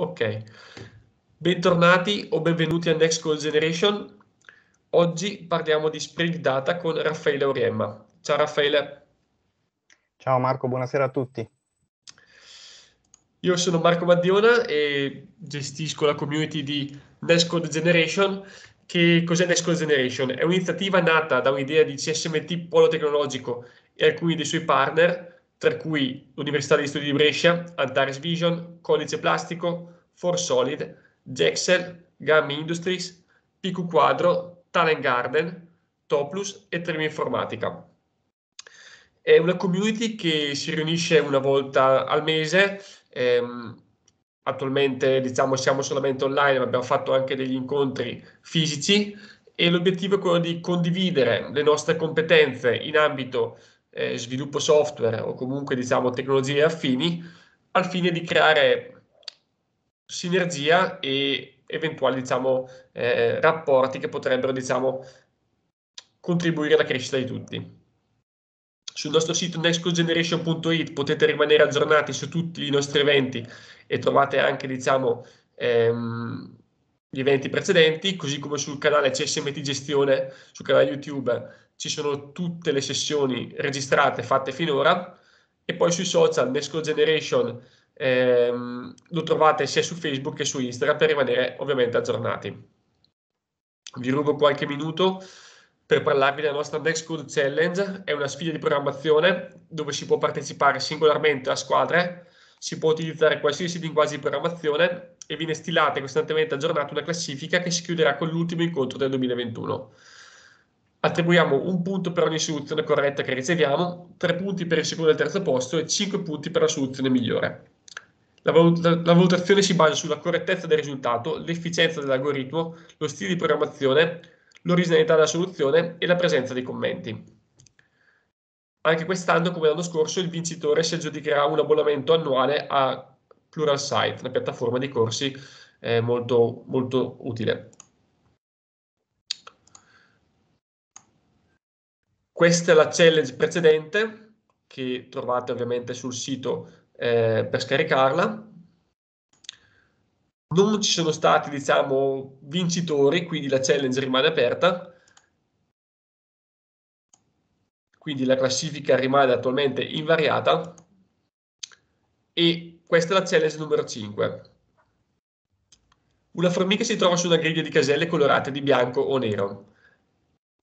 Ok, bentornati o benvenuti a Next Call Generation. Oggi parliamo di Spring Data con Raffaele Auriemma. Ciao Raffaele. Ciao Marco, buonasera a tutti. Io sono Marco Maddiona e gestisco la community di Next Code Generation. Che cos'è Next Code Generation? È un'iniziativa nata da un'idea di CSMT Polo Tecnologico e alcuni dei suoi partner, tra cui l'Università degli Studi di Brescia, Antares Vision, Codice Plastico, ForSolid, Jexel, Gamma Industries, PQ Quadro, Talent Garden, Toplus e Tremi Informatica. È una community che si riunisce una volta al mese. Ehm, attualmente diciamo siamo solamente online, ma abbiamo fatto anche degli incontri fisici e l'obiettivo è quello di condividere le nostre competenze in ambito eh, sviluppo software o comunque diciamo tecnologie affini al fine di creare sinergia e eventuali diciamo, eh, rapporti che potrebbero diciamo, contribuire alla crescita di tutti. Sul nostro sito nextcogeneration.it potete rimanere aggiornati su tutti i nostri eventi e trovate anche diciamo, ehm, gli eventi precedenti, così come sul canale CSMT Gestione, sul canale YouTube, ci sono tutte le sessioni registrate fatte finora e poi sui social Nesco ehm, lo trovate sia su Facebook che su Instagram per rimanere ovviamente aggiornati. Vi rubo qualche minuto per parlarvi della nostra Next Code Challenge. È una sfida di programmazione dove si può partecipare singolarmente a squadre, si può utilizzare qualsiasi linguaggio di programmazione e viene stilata e costantemente aggiornata una classifica che si chiuderà con l'ultimo incontro del 2021. Attribuiamo un punto per ogni soluzione corretta che riceviamo, tre punti per il secondo e il terzo posto e cinque punti per la soluzione migliore. La, valut- la, valutazione si basa sulla correttezza del risultato, l'efficienza dell'algoritmo, lo stile di programmazione, l'originalità della soluzione e la presenza dei commenti. Anche quest'anno, come l'anno scorso, il vincitore si aggiudicherà un abbonamento annuale a Pluralsight, una piattaforma di corsi eh, molto, molto utile. Questa è la challenge precedente che trovate ovviamente sul sito eh, per scaricarla. Non ci sono stati, diciamo, vincitori, quindi la challenge rimane aperta. Quindi la classifica rimane attualmente invariata. E questa è la challenge numero 5. Una formica si trova su una griglia di caselle colorate di bianco o nero.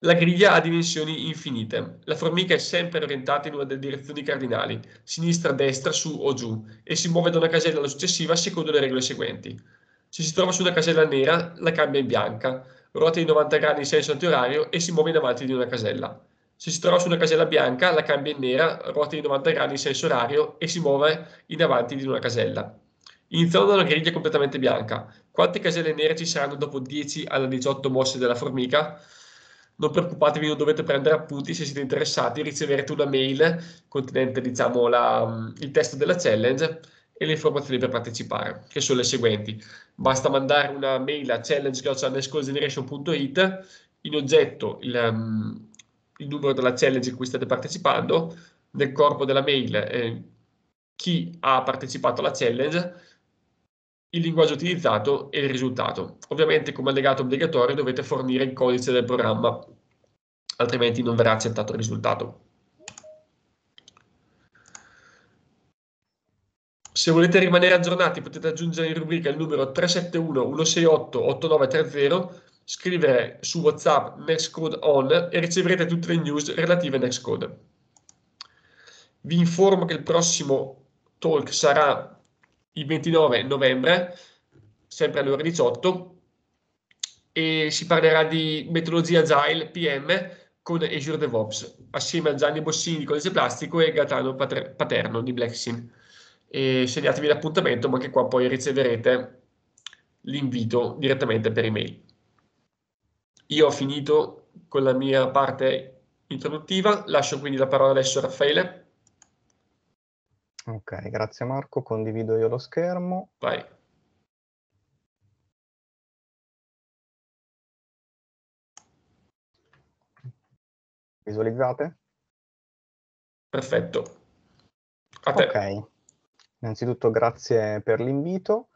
La griglia ha dimensioni infinite. La formica è sempre orientata in una delle direzioni cardinali, sinistra, destra, su o giù, e si muove da una casella alla successiva secondo le regole seguenti. Se si trova su una casella nera, la cambia in bianca, ruota di 90 gradi in senso antiorario e si muove in avanti di una casella. Se si trova su una casella bianca, la cambia in nera, ruota di 90 gradi in senso orario e si muove in avanti di una casella. Iniziamo da una griglia completamente bianca. Quante caselle nere ci saranno dopo 10 alla 18 mosse della formica? non preoccupatevi, non dovete prendere appunti se siete interessati, riceverete una mail contenente diciamo, la, mm, il testo della challenge e le informazioni per partecipare, che sono le seguenti. Basta mandare una mail a challenge.it, in oggetto il, mm, il, numero della challenge in cui state partecipando, nel corpo della mail eh, chi ha partecipato alla challenge il linguaggio utilizzato e il risultato. Ovviamente come allegato obbligatorio dovete fornire il codice del programma, altrimenti non verrà accettato il risultato. Se volete rimanere aggiornati potete aggiungere in rubrica il numero 371-168-8930, scrivere su WhatsApp Nextcode On e riceverete tutte le news relative a Nextcode. Vi informo che il prossimo talk sarà il 29 novembre, sempre alle ore 18, e si parlerà di metodologia Agile PM con Azure DevOps, assieme a Gianni Bossini di Codice Plastico e Gaetano Paterno di Blacksin. E segnatevi l'appuntamento, ma che qua poi riceverete l'invito direttamente per email. Io ho finito con la mia parte introduttiva, lascio quindi la parola adesso a Raffaele. Ok, grazie Marco, condivido io lo schermo. Vai. Visualizzate? Perfetto. A te. Ok, innanzitutto grazie per l'invito.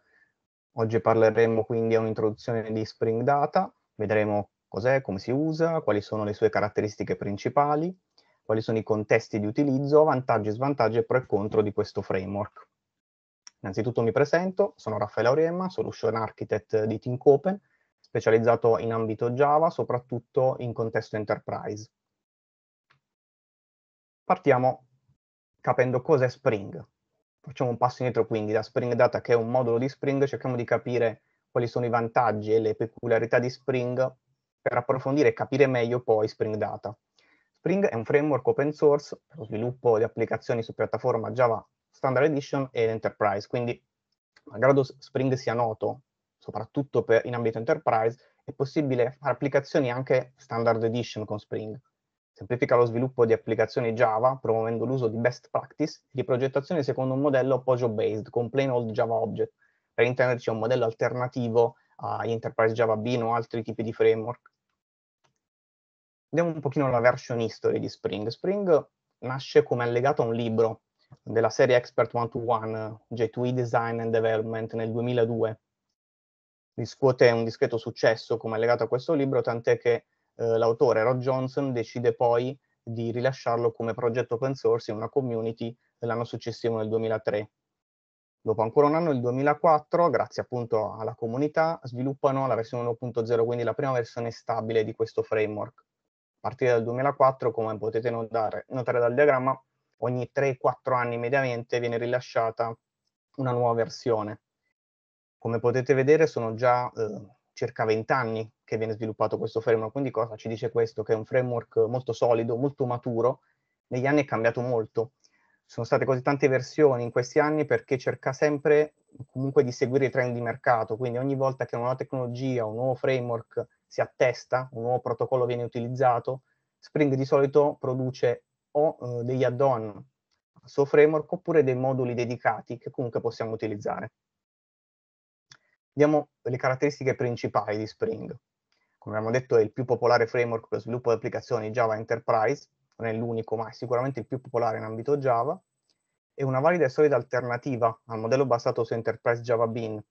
Oggi parleremo quindi a un'introduzione di Spring Data, vedremo cos'è, come si usa, quali sono le sue caratteristiche principali, quali sono i contesti di utilizzo, vantaggi, e svantaggi e pro e contro di questo framework. Innanzitutto mi presento, sono Raffaele Auremma, Solution Architect di Team Tinkopen, specializzato in ambito Java, soprattutto in contesto enterprise. Partiamo capendo cos'è Spring. Facciamo un passo indietro quindi da Spring Data, che è un modulo di Spring, cerchiamo di capire quali sono i vantaggi e le peculiarità di Spring per approfondire e capire meglio poi Spring Data. Spring è un framework open source per lo sviluppo di applicazioni su piattaforma Java Standard Edition ed Enterprise, quindi malgrado Spring sia noto soprattutto per, in ambito Enterprise, è possibile fare applicazioni anche Standard Edition con Spring. Semplifica lo sviluppo di applicazioni Java promuovendo l'uso di best practice e di progettazione secondo un modello POJO-based con plain old Java Object, per intenderci un modello alternativo agli Enterprise Java Bean o altri tipi di framework Vediamo un pochino la version history di Spring. Spring nasce come allegato a un libro della serie Expert 1-to-1 J2E Design and Development nel 2002. Riscuote un discreto successo come allegato a questo libro, tant'è che eh, l'autore Rod Johnson decide poi di rilasciarlo come progetto open source in una community l'anno successivo nel 2003. Dopo ancora un anno, nel 2004, grazie appunto alla comunità, sviluppano la versione 1.0, quindi la prima versione stabile di questo framework partire dal 2004, come potete notare, notare dal diagramma, ogni 3-4 anni mediamente viene rilasciata una nuova versione. Come potete vedere sono già eh, circa 20 anni che viene sviluppato questo framework, quindi cosa ci dice questo? Che è un framework molto solido, molto maturo, negli anni è cambiato molto. Sono state così tante versioni in questi anni perché cerca sempre comunque di seguire i trend di mercato, quindi ogni volta che una nuova tecnologia, un nuovo framework si attesta, un nuovo protocollo viene utilizzato, Spring di solito produce o eh, degli add-on al suo framework oppure dei moduli dedicati che comunque possiamo utilizzare. Vediamo le caratteristiche principali di Spring. Come abbiamo detto è il più popolare framework per lo sviluppo di applicazioni Java Enterprise, non è l'unico ma è sicuramente il più popolare in ambito Java, è una valida e solida alternativa al modello basato su Enterprise Java Bean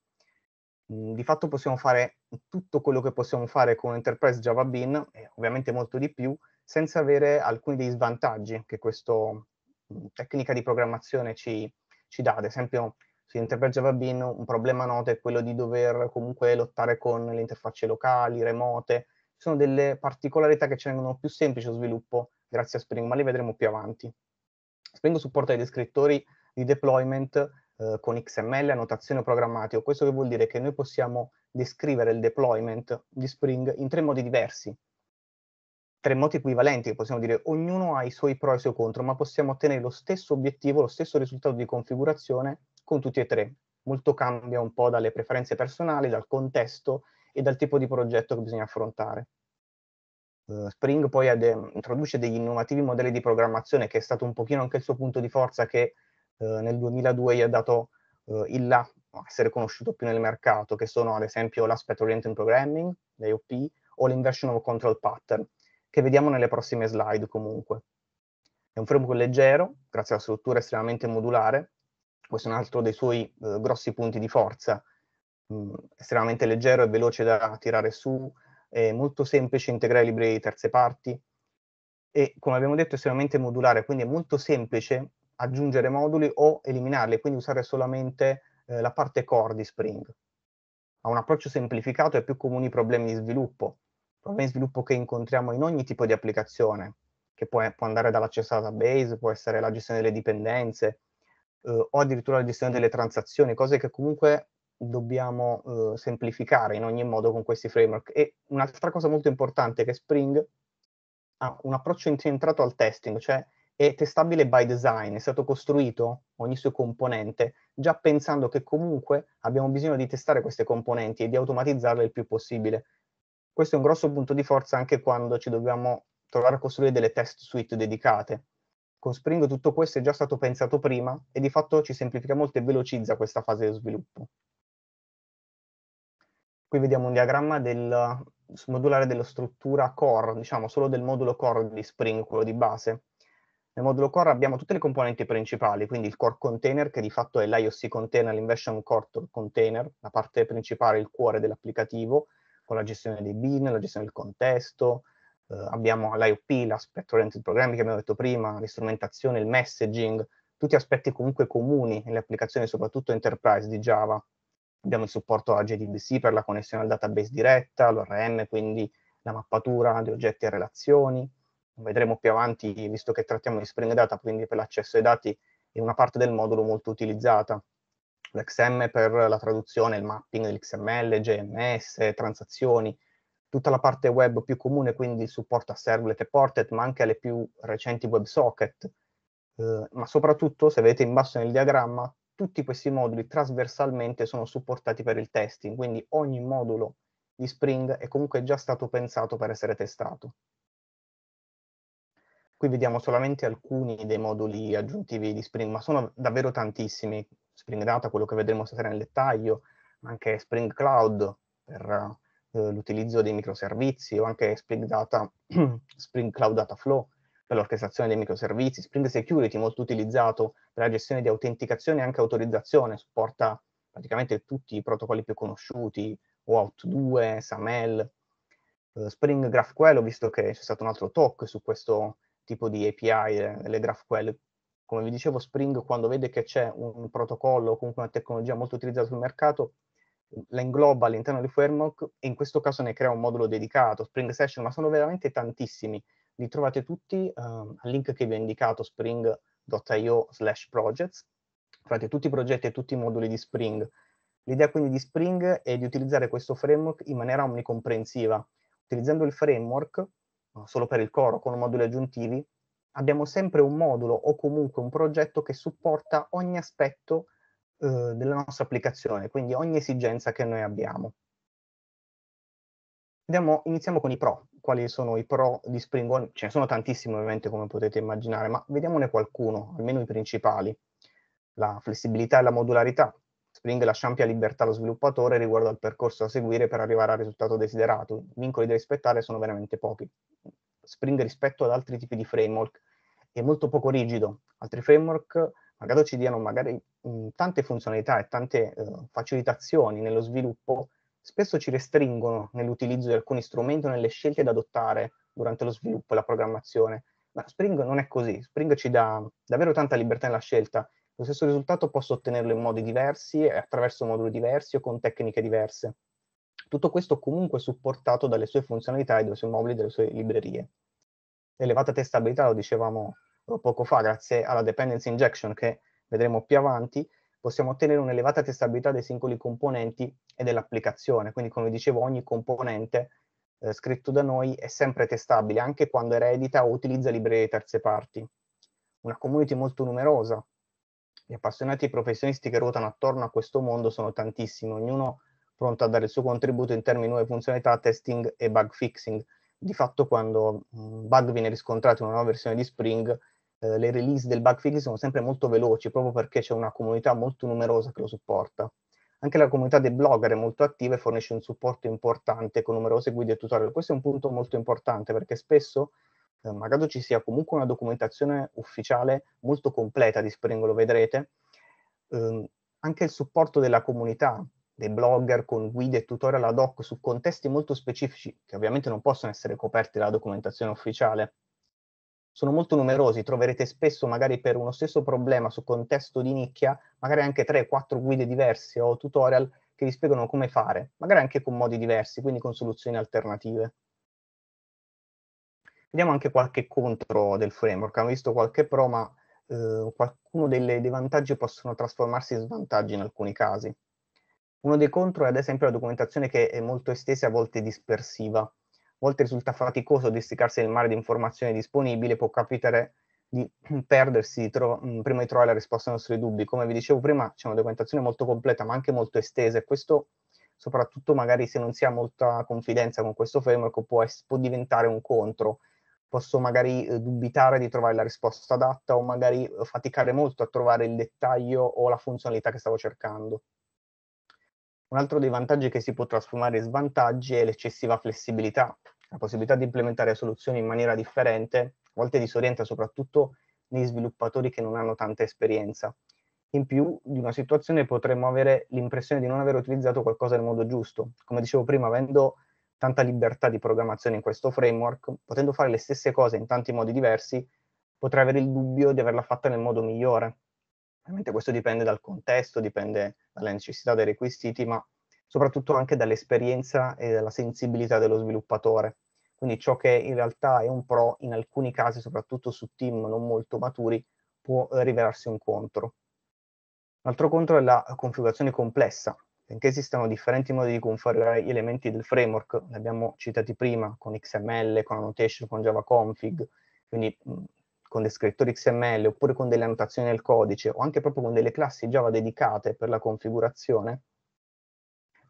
Mhmm, di fatto possiamo fare tutto quello che possiamo fare con Enterprise Java Bean, e ovviamente molto di più, senza avere alcuni degli svantaggi che questa mhmm, tecnica di programmazione ci, ci dà. Ad esempio, su Enterprise Java Bean un problema noto è quello di dover comunque lottare con le interfacce locali, remote. Ci sono delle particolarità che ci rendono più semplice lo sviluppo grazie a Spring, ma le vedremo più avanti. Spring supporta i descrittori di deployment eh, con XML, annotazione programmatico. Questo che vuol dire che noi possiamo descrivere il deployment di Spring in tre modi diversi, tre modi equivalenti, possiamo dire ognuno ha i suoi pro e i suoi contro, ma possiamo ottenere lo stesso obiettivo, lo stesso risultato di configurazione con tutti e tre. Molto cambia un po' dalle preferenze personali, dal contesto e dal tipo di progetto che bisogna affrontare. Eh, Spring poi introduce degli innovativi modelli di programmazione che è stato un pochino anche il suo punto di forza che eh, nel 2002 gli ha dato eh, il là a essere conosciuto più nel mercato, che sono ad esempio l'aspect oriented programming, l'AOP, o l'inversion of control pattern, che vediamo nelle prossime slide comunque. È un framework leggero, grazie alla struttura estremamente modulare, questo è un altro dei suoi eh, grossi punti di forza, mh, mm, estremamente leggero e veloce da tirare su, è molto semplice integrare librerie di terze parti, e come abbiamo detto è estremamente modulare, quindi è molto semplice aggiungere moduli o eliminarli, quindi usare solamente eh, la parte core di Spring. Ha un approccio semplificato e più comuni problemi di sviluppo, problemi di sviluppo che incontriamo in ogni tipo di applicazione, che può, può andare dall'accesso al database, può essere la gestione delle dipendenze, eh, o addirittura la gestione delle transazioni, cose che comunque dobbiamo eh, semplificare in ogni modo con questi framework. E un'altra cosa molto importante è che Spring ha un approccio incentrato al testing, cioè è testabile by design, è stato costruito ogni suo componente già pensando che comunque abbiamo bisogno di testare queste componenti e di automatizzarle il più possibile. Questo è un grosso punto di forza anche quando ci dobbiamo trovare a costruire delle test suite dedicate. Con Spring tutto questo è già stato pensato prima e di fatto ci semplifica molto e velocizza questa fase di sviluppo. Qui vediamo un diagramma del modulare della struttura core, diciamo solo del modulo core di Spring, quello di base, nel modulo core abbiamo tutte le componenti principali, quindi il core container, che di fatto è l'IOC container, l'inversion core container, la parte principale, il cuore dell'applicativo, con la gestione dei bin, la gestione del contesto, eh, abbiamo l'IOP, l'aspetto oriented programming che abbiamo detto prima, l'istrumentazione, il messaging, tutti aspetti comunque comuni nelle applicazioni, soprattutto enterprise di Java. Abbiamo il supporto a JDBC per la connessione al database diretta, l'ORM, quindi la mappatura di oggetti e relazioni, vedremo più avanti, visto che trattiamo di Spring Data, quindi per l'accesso ai dati è una parte del modulo molto utilizzata. L'XM per la traduzione, il mapping dell'XML, GMS, transazioni, tutta la parte web più comune, quindi il supporto a servlet e portet, ma anche alle più recenti WebSocket. Eh, ma soprattutto, se vedete in basso nel diagramma, tutti questi moduli trasversalmente sono supportati per il testing, quindi ogni modulo di Spring è comunque già stato pensato per essere testato. Qui vediamo solamente alcuni dei moduli aggiuntivi di Spring, ma sono davvero tantissimi. Spring Data, quello che vedremo stasera nel dettaglio, ma anche Spring Cloud per eh, l'utilizzo dei microservizi, o anche Spring, Data, Spring Cloud Data Flow per l'orchestrazione dei microservizi, Spring Security molto utilizzato per la gestione di autenticazione e anche autorizzazione, supporta praticamente tutti i protocolli più conosciuti, OAuth 2, SAML, eh, Spring GraphQL, ho visto che c'è stato un altro talk su questo tipo di API, eh, le GraphQL. Come vi dicevo, Spring quando vede che c'è un protocollo o comunque una tecnologia molto utilizzata sul mercato, la ingloba all'interno del framework e in questo caso ne crea un modulo dedicato, Spring Session, ma sono veramente tantissimi. Li trovate tutti eh, al link che vi ho indicato, spring.io slash projects. Trovate tutti i progetti e tutti i moduli di Spring. L'idea quindi di Spring è di utilizzare questo framework in maniera omnicomprensiva. Utilizzando il framework solo per il coro con moduli aggiuntivi, abbiamo sempre un modulo o comunque un progetto che supporta ogni aspetto eh, della nostra applicazione, quindi ogni esigenza che noi abbiamo. Andiamo, iniziamo con i pro. Quali sono i pro di Spring One? Ce ne sono tantissimi ovviamente come potete immaginare, ma vediamone qualcuno, almeno i principali. La flessibilità e la modularità, Spring lascia ampia libertà allo sviluppatore riguardo al percorso da seguire per arrivare al risultato desiderato. I vincoli da rispettare sono veramente pochi. Spring rispetto ad altri tipi di framework è molto poco rigido. Altri framework magari ci diano magari tante funzionalità e tante eh, facilitazioni nello sviluppo, spesso ci restringono nell'utilizzo di alcuni strumenti o nelle scelte da adottare durante lo sviluppo e la programmazione. Ma Spring non è così. Spring ci dà davvero tanta libertà nella scelta lo stesso risultato posso ottenerlo in modi diversi, eh, attraverso moduli diversi o con tecniche diverse. Tutto questo comunque supportato dalle sue funzionalità e dai suoi mobili e dalle sue librerie. L'elevata testabilità, lo dicevamo eh, poco fa, grazie alla dependency injection che vedremo più avanti, possiamo ottenere un'elevata testabilità dei singoli componenti e dell'applicazione. Quindi, come dicevo, ogni componente eh, scritto da noi è sempre testabile, anche quando eredita o utilizza librerie di terze parti. Una community molto numerosa gli appassionati professionisti che ruotano attorno a questo mondo sono tantissimi, ognuno pronto a dare il suo contributo in termini di nuove funzionalità, testing e bug fixing. Di fatto quando un bug viene riscontrato in una nuova versione di Spring, eh, le release del bug fixing sono sempre molto veloci, proprio perché c'è una comunità molto numerosa che lo supporta. Anche la comunità dei blogger è molto attiva e fornisce un supporto importante con numerose guide e tutorial. Questo è un punto molto importante perché spesso eh, ci sia comunque una documentazione ufficiale molto completa di Spring, lo vedrete. Eh, anche il supporto della comunità, dei blogger con guide e tutorial ad hoc su contesti molto specifici, che ovviamente non possono essere coperti dalla documentazione ufficiale. Sono molto numerosi, troverete spesso magari per uno stesso problema su contesto di nicchia, magari anche 3-4 guide diverse o tutorial che vi spiegano come fare, magari anche con modi diversi, quindi con soluzioni alternative. Vediamo anche qualche contro del framework. Abbiamo visto qualche pro, ma eh, qualcuno delle, dei vantaggi possono trasformarsi in svantaggi in alcuni casi. Uno dei contro è ad esempio la documentazione che è molto estesa e a volte dispersiva. A volte risulta faticoso districarsi nel mare di informazioni disponibili, può capitare di perdersi di tro- mm, prima di trovare la risposta ai nostri dubbi. Come vi dicevo prima, c'è una documentazione molto completa, ma anche molto estesa, e questo, soprattutto magari se non si ha molta confidenza con questo framework, può, es- può diventare un contro, posso magari eh, dubitare di trovare la risposta adatta o magari eh, faticare molto a trovare il dettaglio o la funzionalità che stavo cercando. Un altro dei vantaggi che si può trasformare in svantaggi è l'eccessiva flessibilità. La possibilità di implementare soluzioni in maniera differente a volte disorienta soprattutto gli sviluppatori che non hanno tanta esperienza. In più di una situazione potremmo avere l'impressione di non aver utilizzato qualcosa nel modo giusto. Come dicevo prima, avendo tanta libertà di programmazione in questo framework, potendo fare le stesse cose in tanti modi diversi, potrei avere il dubbio di averla fatta nel modo migliore. Ovviamente questo dipende dal contesto, dipende dalla necessità, dei requisiti, ma soprattutto anche dall'esperienza e dalla sensibilità dello sviluppatore. Quindi ciò che in realtà è un pro, in alcuni casi, soprattutto su team non molto maturi, può rivelarsi un contro. Un altro contro è la configurazione complessa, benché esistano differenti modi di configurare gli elementi del framework, ne abbiamo citati prima con XML, con annotation, con Java config, quindi mh, con descrittori XML oppure con delle annotazioni nel codice o anche proprio con delle classi Java dedicate per la configurazione,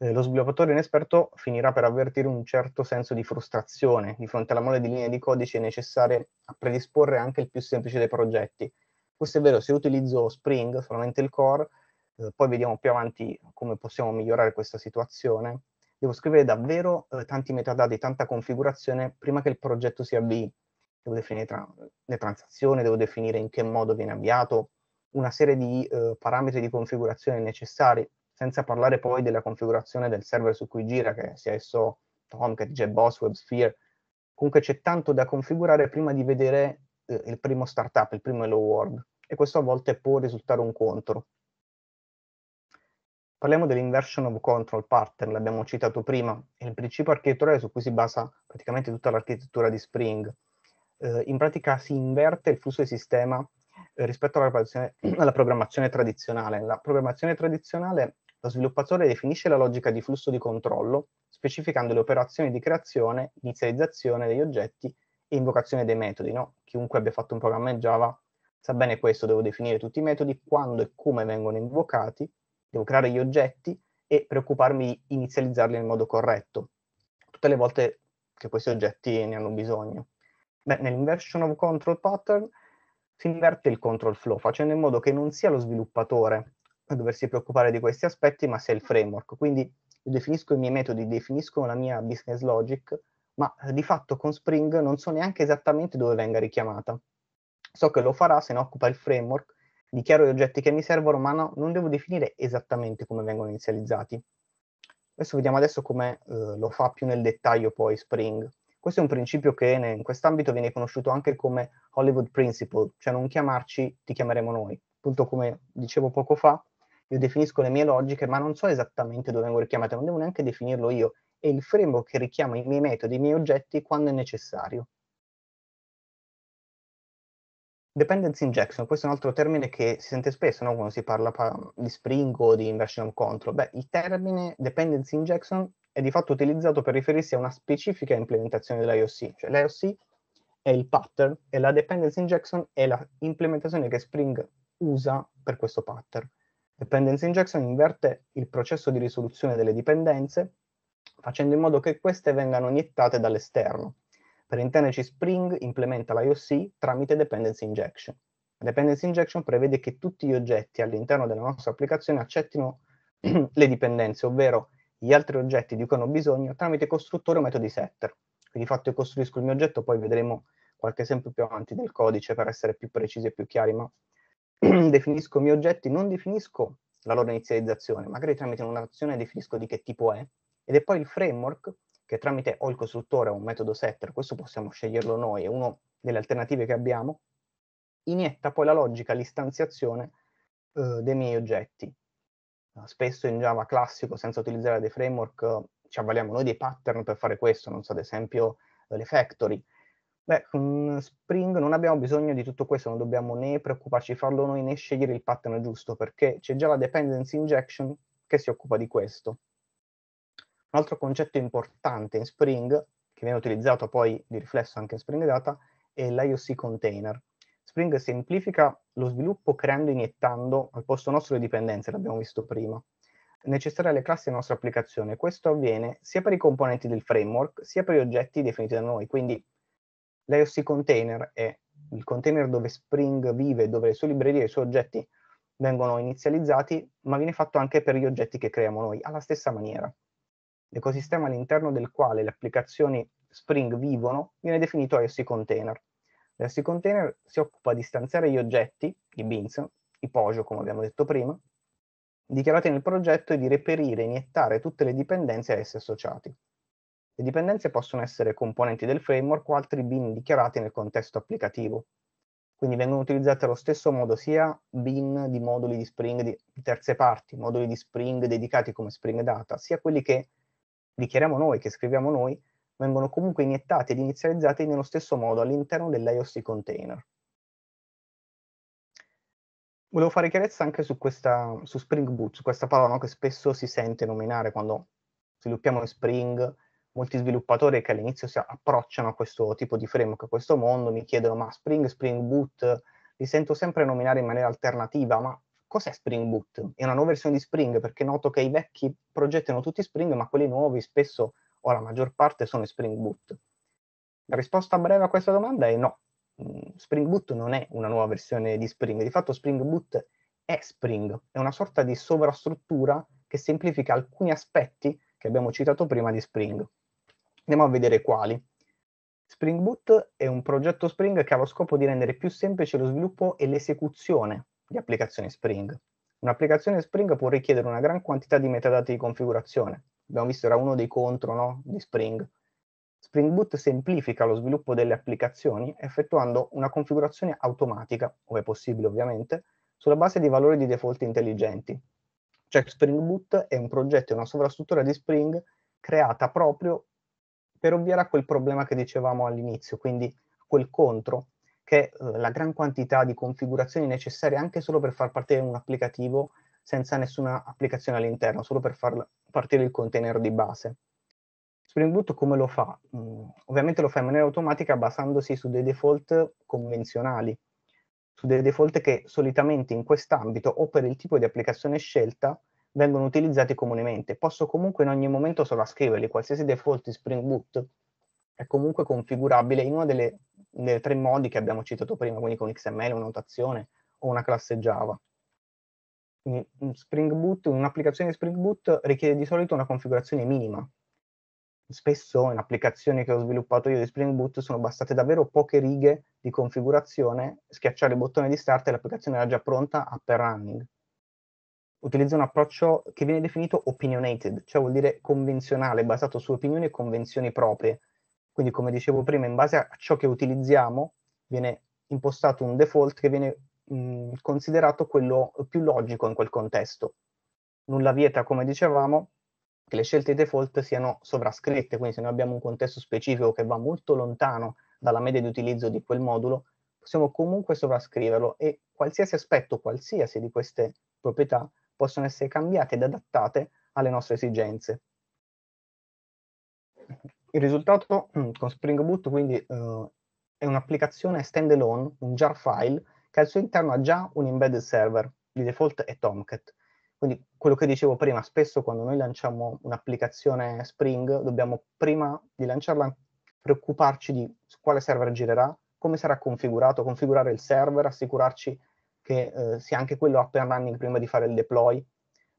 eh, lo sviluppatore inesperto finirà per avvertire un certo senso di frustrazione di fronte alla mole di linee di codice necessarie a predisporre anche il più semplice dei progetti. Questo è vero se utilizzo Spring, solamente il core, eh, poi vediamo più avanti come possiamo migliorare questa situazione, devo scrivere davvero eh, tanti metadati, tanta configurazione prima che il progetto si avvii. Devo definire tra le transazioni, devo definire in che modo viene avviato, una serie di eh, parametri di configurazione necessari, senza parlare poi della configurazione del server su cui gira, che sia esso Tomcat, JBoss, WebSphere. Comunque c'è tanto da configurare prima di vedere eh, il primo startup, il primo hello world, e questo a volte può risultare un contro. Parliamo dell'inversion of control pattern, l'abbiamo citato prima, è il principio architetturale su cui si basa praticamente tutta l'architettura di Spring. Eh, in pratica si inverte il flusso di sistema eh, rispetto alla, alla programmazione tradizionale. La programmazione tradizionale lo sviluppatore definisce la logica di flusso di controllo, specificando le operazioni di creazione, inizializzazione degli oggetti e invocazione dei metodi. No? Chiunque abbia fatto un programma in Java sa bene questo, devo definire tutti i metodi, quando e come vengono invocati, devo creare gli oggetti e preoccuparmi di inizializzarli nel modo corretto, tutte le volte che questi oggetti ne hanno bisogno. Beh, nell'inversion of control pattern si inverte il control flow, facendo in modo che non sia lo sviluppatore a doversi preoccupare di questi aspetti, ma sia il framework. Quindi io definisco i miei metodi, definisco la mia business logic, ma di fatto con Spring non so neanche esattamente dove venga richiamata. So che lo farà se ne occupa il framework dichiaro gli oggetti che mi servono, ma no, non devo definire esattamente come vengono inizializzati. Adesso vediamo adesso come eh, lo fa più nel dettaglio poi Spring. Questo è un principio che in quest'ambito viene conosciuto anche come Hollywood Principle, cioè non chiamarci, ti chiameremo noi. Appunto come dicevo poco fa, io definisco le mie logiche, ma non so esattamente dove vengono richiamate, non devo neanche definirlo io. È il framework che richiama i miei metodi, i miei oggetti quando è necessario. Dependency injection, questo è un altro termine che si sente spesso no? quando si parla di Spring o di Inversion Control. Beh, il termine dependency injection è di fatto utilizzato per riferirsi a una specifica implementazione dell'IOC, cioè l'IOC è il pattern e la dependency injection è l'implementazione che Spring usa per questo pattern. Dependency injection inverte il processo di risoluzione delle dipendenze facendo in modo che queste vengano iniettate dall'esterno. Per Energy Spring implementa l'IOC tramite Dependency Injection. La Dependency Injection prevede che tutti gli oggetti all'interno della nostra applicazione accettino le dipendenze, ovvero gli altri oggetti di cui hanno bisogno tramite costruttore o metodi setter. Quindi di fatto io costruisco il mio oggetto, poi vedremo qualche esempio più avanti del codice per essere più precisi e più chiari, ma definisco i miei oggetti, non definisco la loro inizializzazione, magari tramite un'azione definisco di che tipo è, ed è poi il framework che tramite o il costruttore o un metodo setter, questo possiamo sceglierlo noi, è una delle alternative che abbiamo, inietta poi la logica l'istanziazione eh, dei miei oggetti. Eh, spesso in Java classico, senza utilizzare dei framework, ci avvaliamo noi dei pattern per fare questo, non so, ad esempio eh, le factory. Beh, con Spring non abbiamo bisogno di tutto questo, non dobbiamo né preoccuparci di farlo noi né scegliere il pattern giusto, perché c'è già la dependency injection che si occupa di questo. Un altro concetto importante in Spring, che viene utilizzato poi di riflesso anche in Spring Data, è l'IOC container. Spring semplifica lo sviluppo creando e iniettando al posto nostro le dipendenze, l'abbiamo visto prima, necessarie alle classi della nostra applicazione. Questo avviene sia per i componenti del framework, sia per gli oggetti definiti da noi. Quindi l'IOC container è il container dove Spring vive, dove le sue librerie e i suoi oggetti vengono inizializzati, ma viene fatto anche per gli oggetti che creiamo noi, alla stessa maniera. L'ecosistema all'interno del quale le applicazioni Spring vivono viene definito IOC Container. L'IOC Container si occupa di stanziare gli oggetti, i bins, i POJO come abbiamo detto prima, dichiarati nel progetto e di reperire e iniettare tutte le dipendenze a essi associati. Le dipendenze possono essere componenti del framework o altri bin dichiarati nel contesto applicativo. Quindi vengono utilizzate allo stesso modo sia bin di moduli di Spring di terze parti, moduli di Spring dedicati come Spring Data, sia quelli che dichiariamo noi, che scriviamo noi, vengono comunque iniettati ed inizializzati nello stesso modo all'interno dell'IOC container. Volevo fare chiarezza anche su, questa, su Spring Boot, su questa parola no, che spesso si sente nominare quando sviluppiamo Spring, molti sviluppatori che all'inizio si approcciano a questo tipo di framework, a questo mondo, mi chiedono ma Spring, Spring Boot, li sento sempre nominare in maniera alternativa, ma cos'è Spring Boot? È una nuova versione di Spring perché noto che i vecchi progetti erano tutti Spring, ma quelli nuovi spesso o la maggior parte sono Spring Boot. La risposta breve a questa domanda è no. Mm, Spring Boot non è una nuova versione di Spring, di fatto Spring Boot è Spring, è una sorta di sovrastruttura che semplifica alcuni aspetti che abbiamo citato prima di Spring. Andiamo a vedere quali. Spring Boot è un progetto Spring che ha lo scopo di rendere più semplice lo sviluppo e l'esecuzione di applicazione Spring. Un'applicazione Spring può richiedere una gran quantità di metadati di configurazione. Abbiamo visto era uno dei contro no? di Spring. Spring Boot semplifica lo sviluppo delle applicazioni effettuando una configurazione automatica, ove possibile ovviamente, sulla base di valori di default intelligenti. Cioè Spring Boot è un progetto, e una sovrastruttura di Spring creata proprio per ovviare a quel problema che dicevamo all'inizio, quindi quel contro che eh, la gran quantità di configurazioni necessarie anche solo per far partire un applicativo senza nessuna applicazione all'interno, solo per far partire il container di base. Spring Boot come lo fa? Mm, ovviamente lo fa in maniera automatica basandosi su dei default convenzionali, su dei default che solitamente in quest'ambito o per il tipo di applicazione scelta vengono utilizzati comunemente. Posso comunque in ogni momento solo sovrascriverli, qualsiasi default di Spring Boot è comunque configurabile in una delle nei tre modi che abbiamo citato prima, quindi con XML, una notazione o una classe Java. un'applicazione di Spring Boot richiede di solito una configurazione minima. Spesso in applicazioni che ho sviluppato io di Spring Boot sono bastate davvero poche righe di configurazione, schiacciare il bottone di start e l'applicazione era già pronta, up and running. Utilizza un approccio che viene definito opinionated, cioè vuol dire convenzionale, basato su opinioni e convenzioni proprie, quindi, come dicevo prima, in base a ciò che utilizziamo, viene impostato un default che viene mh, considerato quello più logico in quel contesto. Nulla vieta, come dicevamo, che le scelte default siano sovrascritte, quindi se noi abbiamo un contesto specifico che va molto lontano dalla media di utilizzo di quel modulo, possiamo comunque sovrascriverlo e qualsiasi aspetto, qualsiasi di queste proprietà possono essere cambiate ed adattate alle nostre esigenze il risultato mm, con Spring Boot quindi uh, è un'applicazione standalone, un jar file, che al suo interno ha già un embedded server, di default è Tomcat. Quindi quello che dicevo prima, spesso quando noi lanciamo un'applicazione Spring, dobbiamo prima di lanciarla preoccuparci di quale server girerà, come sarà configurato, configurare il server, assicurarci che eh, sia anche quello up and running prima di fare il deploy,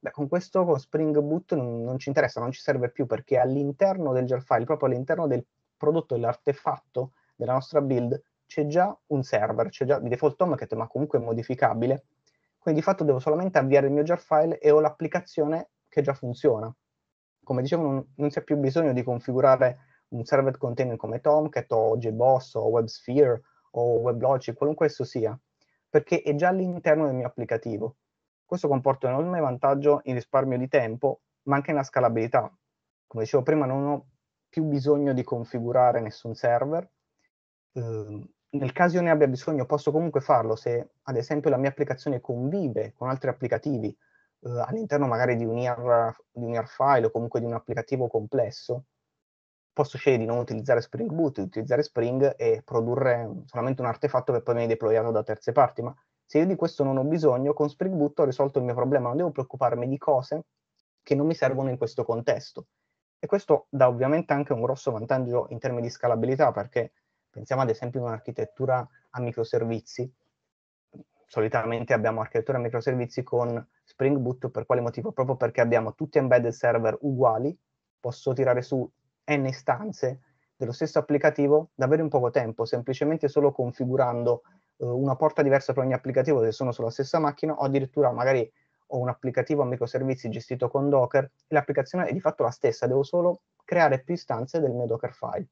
Beh, con questo Spring Boot non, non, ci interessa, non ci serve più perché all'interno del jar file, proprio all'interno del prodotto, dell'artefatto della nostra build, c'è già un server, c'è già di default Tomcat, ma comunque è modificabile. Quindi di fatto devo solamente avviare il mio jar file e ho l'applicazione che già funziona. Come dicevo, non, non ha più bisogno di configurare un server container come Tomcat o JBoss o WebSphere o WebLogic, qualunque esso sia, perché è già all'interno del mio applicativo. Questo comporta un enorme vantaggio in risparmio di tempo, ma anche nella scalabilità. Come dicevo prima, non ho più bisogno di configurare nessun server. Eh, nel caso io ne abbia bisogno, posso comunque farlo se, ad esempio, la mia applicazione convive con altri applicativi eh, all'interno magari di un, IR, di un IR file o comunque di un applicativo complesso. Posso scegliere di non utilizzare Spring Boot, di utilizzare Spring e produrre solamente un artefatto che poi viene deployato da terze parti, ma se io di questo non ho bisogno, con Spring Boot ho risolto il mio problema, non devo preoccuparmi di cose che non mi servono in questo contesto. E questo dà ovviamente anche un grosso vantaggio in termini di scalabilità, perché pensiamo ad esempio a un'architettura a microservizi. Solitamente abbiamo architettura a microservizi con Spring Boot per quale motivo? Proprio perché abbiamo tutti embedded server uguali, posso tirare su n istanze dello stesso applicativo davvero in poco tempo, semplicemente solo configurando eh, una porta diversa per ogni applicativo se sono sulla stessa macchina o addirittura magari ho un applicativo a microservizi gestito con Docker e l'applicazione è di fatto la stessa, devo solo creare più istanze del mio Dockerfile.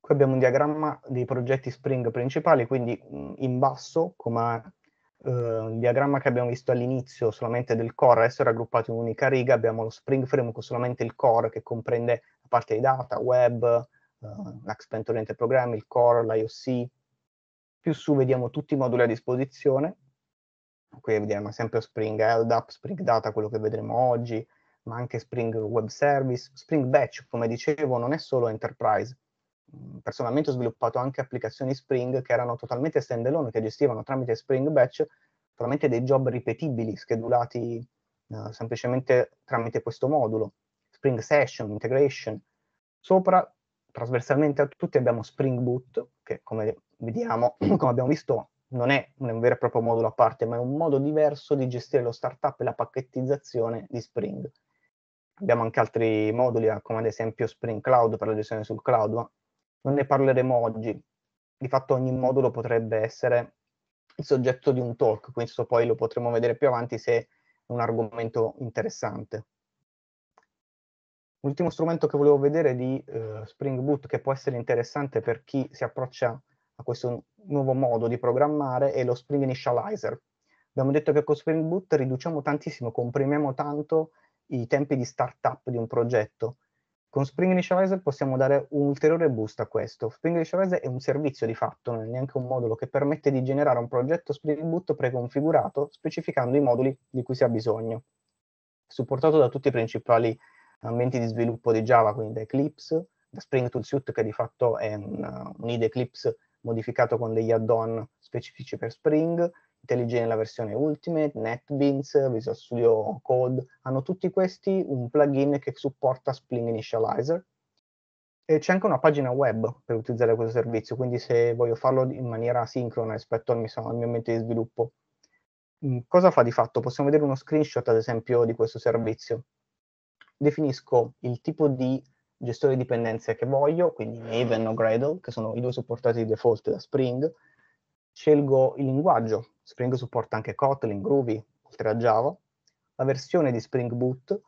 Qui abbiamo un diagramma dei progetti Spring principali, quindi in basso, come eh, il diagramma che abbiamo visto all'inizio solamente del core, adesso è raggruppato in un'unica riga, abbiamo lo Spring Framework, solamente il core che comprende la parte di data, web, uh, eh, l'Axpent Oriented Program, il Core, l'IOC. Più su vediamo tutti i moduli a disposizione. Qui vediamo sempre Spring LDAP, Spring Data, quello che vedremo oggi, ma anche Spring Web Service. Spring Batch, come dicevo, non è solo enterprise. Mm, personalmente ho sviluppato anche applicazioni Spring che erano totalmente standalone, che gestivano tramite Spring Batch solamente dei job ripetibili, schedulati uh, semplicemente tramite questo modulo. Spring Session, Integration. Sopra trasversalmente a tutti abbiamo Spring Boot, che come vediamo, come abbiamo visto, non è un vero e proprio modulo a parte, ma è un modo diverso di gestire lo startup e la pacchettizzazione di Spring. Abbiamo anche altri moduli, eh, come ad esempio Spring Cloud per la gestione sul cloud, ma non ne parleremo oggi. Di fatto ogni modulo potrebbe essere il soggetto di un talk, questo poi lo potremo vedere più avanti se è un argomento interessante. L'ultimo strumento che volevo vedere di eh, Spring Boot che può essere interessante per chi si approccia a questo nuovo modo di programmare è lo Spring Initializer. Abbiamo detto che con Spring Boot riduciamo tantissimo, comprimiamo tanto i tempi di startup di un progetto. Con Spring Initializer possiamo dare un ulteriore boost a questo. Spring Initializer è un servizio di fatto, non è neanche un modulo che permette di generare un progetto Spring Boot preconfigurato specificando i moduli di cui si ha bisogno, supportato da tutti i principali ambienti di sviluppo di Java, quindi da Eclipse, da Spring Tool Suite che di fatto è un, un IDE Eclipse modificato con degli add-on specifici per Spring, IntelliJ nella versione Ultimate, NetBeans, Visual Studio Code, hanno tutti questi un plugin che supporta Spring Initializer. E c'è anche una pagina web per utilizzare questo servizio, quindi se voglio farlo in maniera sincrona rispetto al mio, al mio ambiente di sviluppo, mm, cosa fa di fatto? Possiamo vedere uno screenshot, ad esempio, di questo servizio definisco il tipo di gestore di dipendenze che voglio, quindi Maven o Gradle, che sono i due supportati di default da Spring, scelgo il linguaggio, Spring supporta anche Kotlin, Groovy, oltre a Java, la versione di Spring Boot,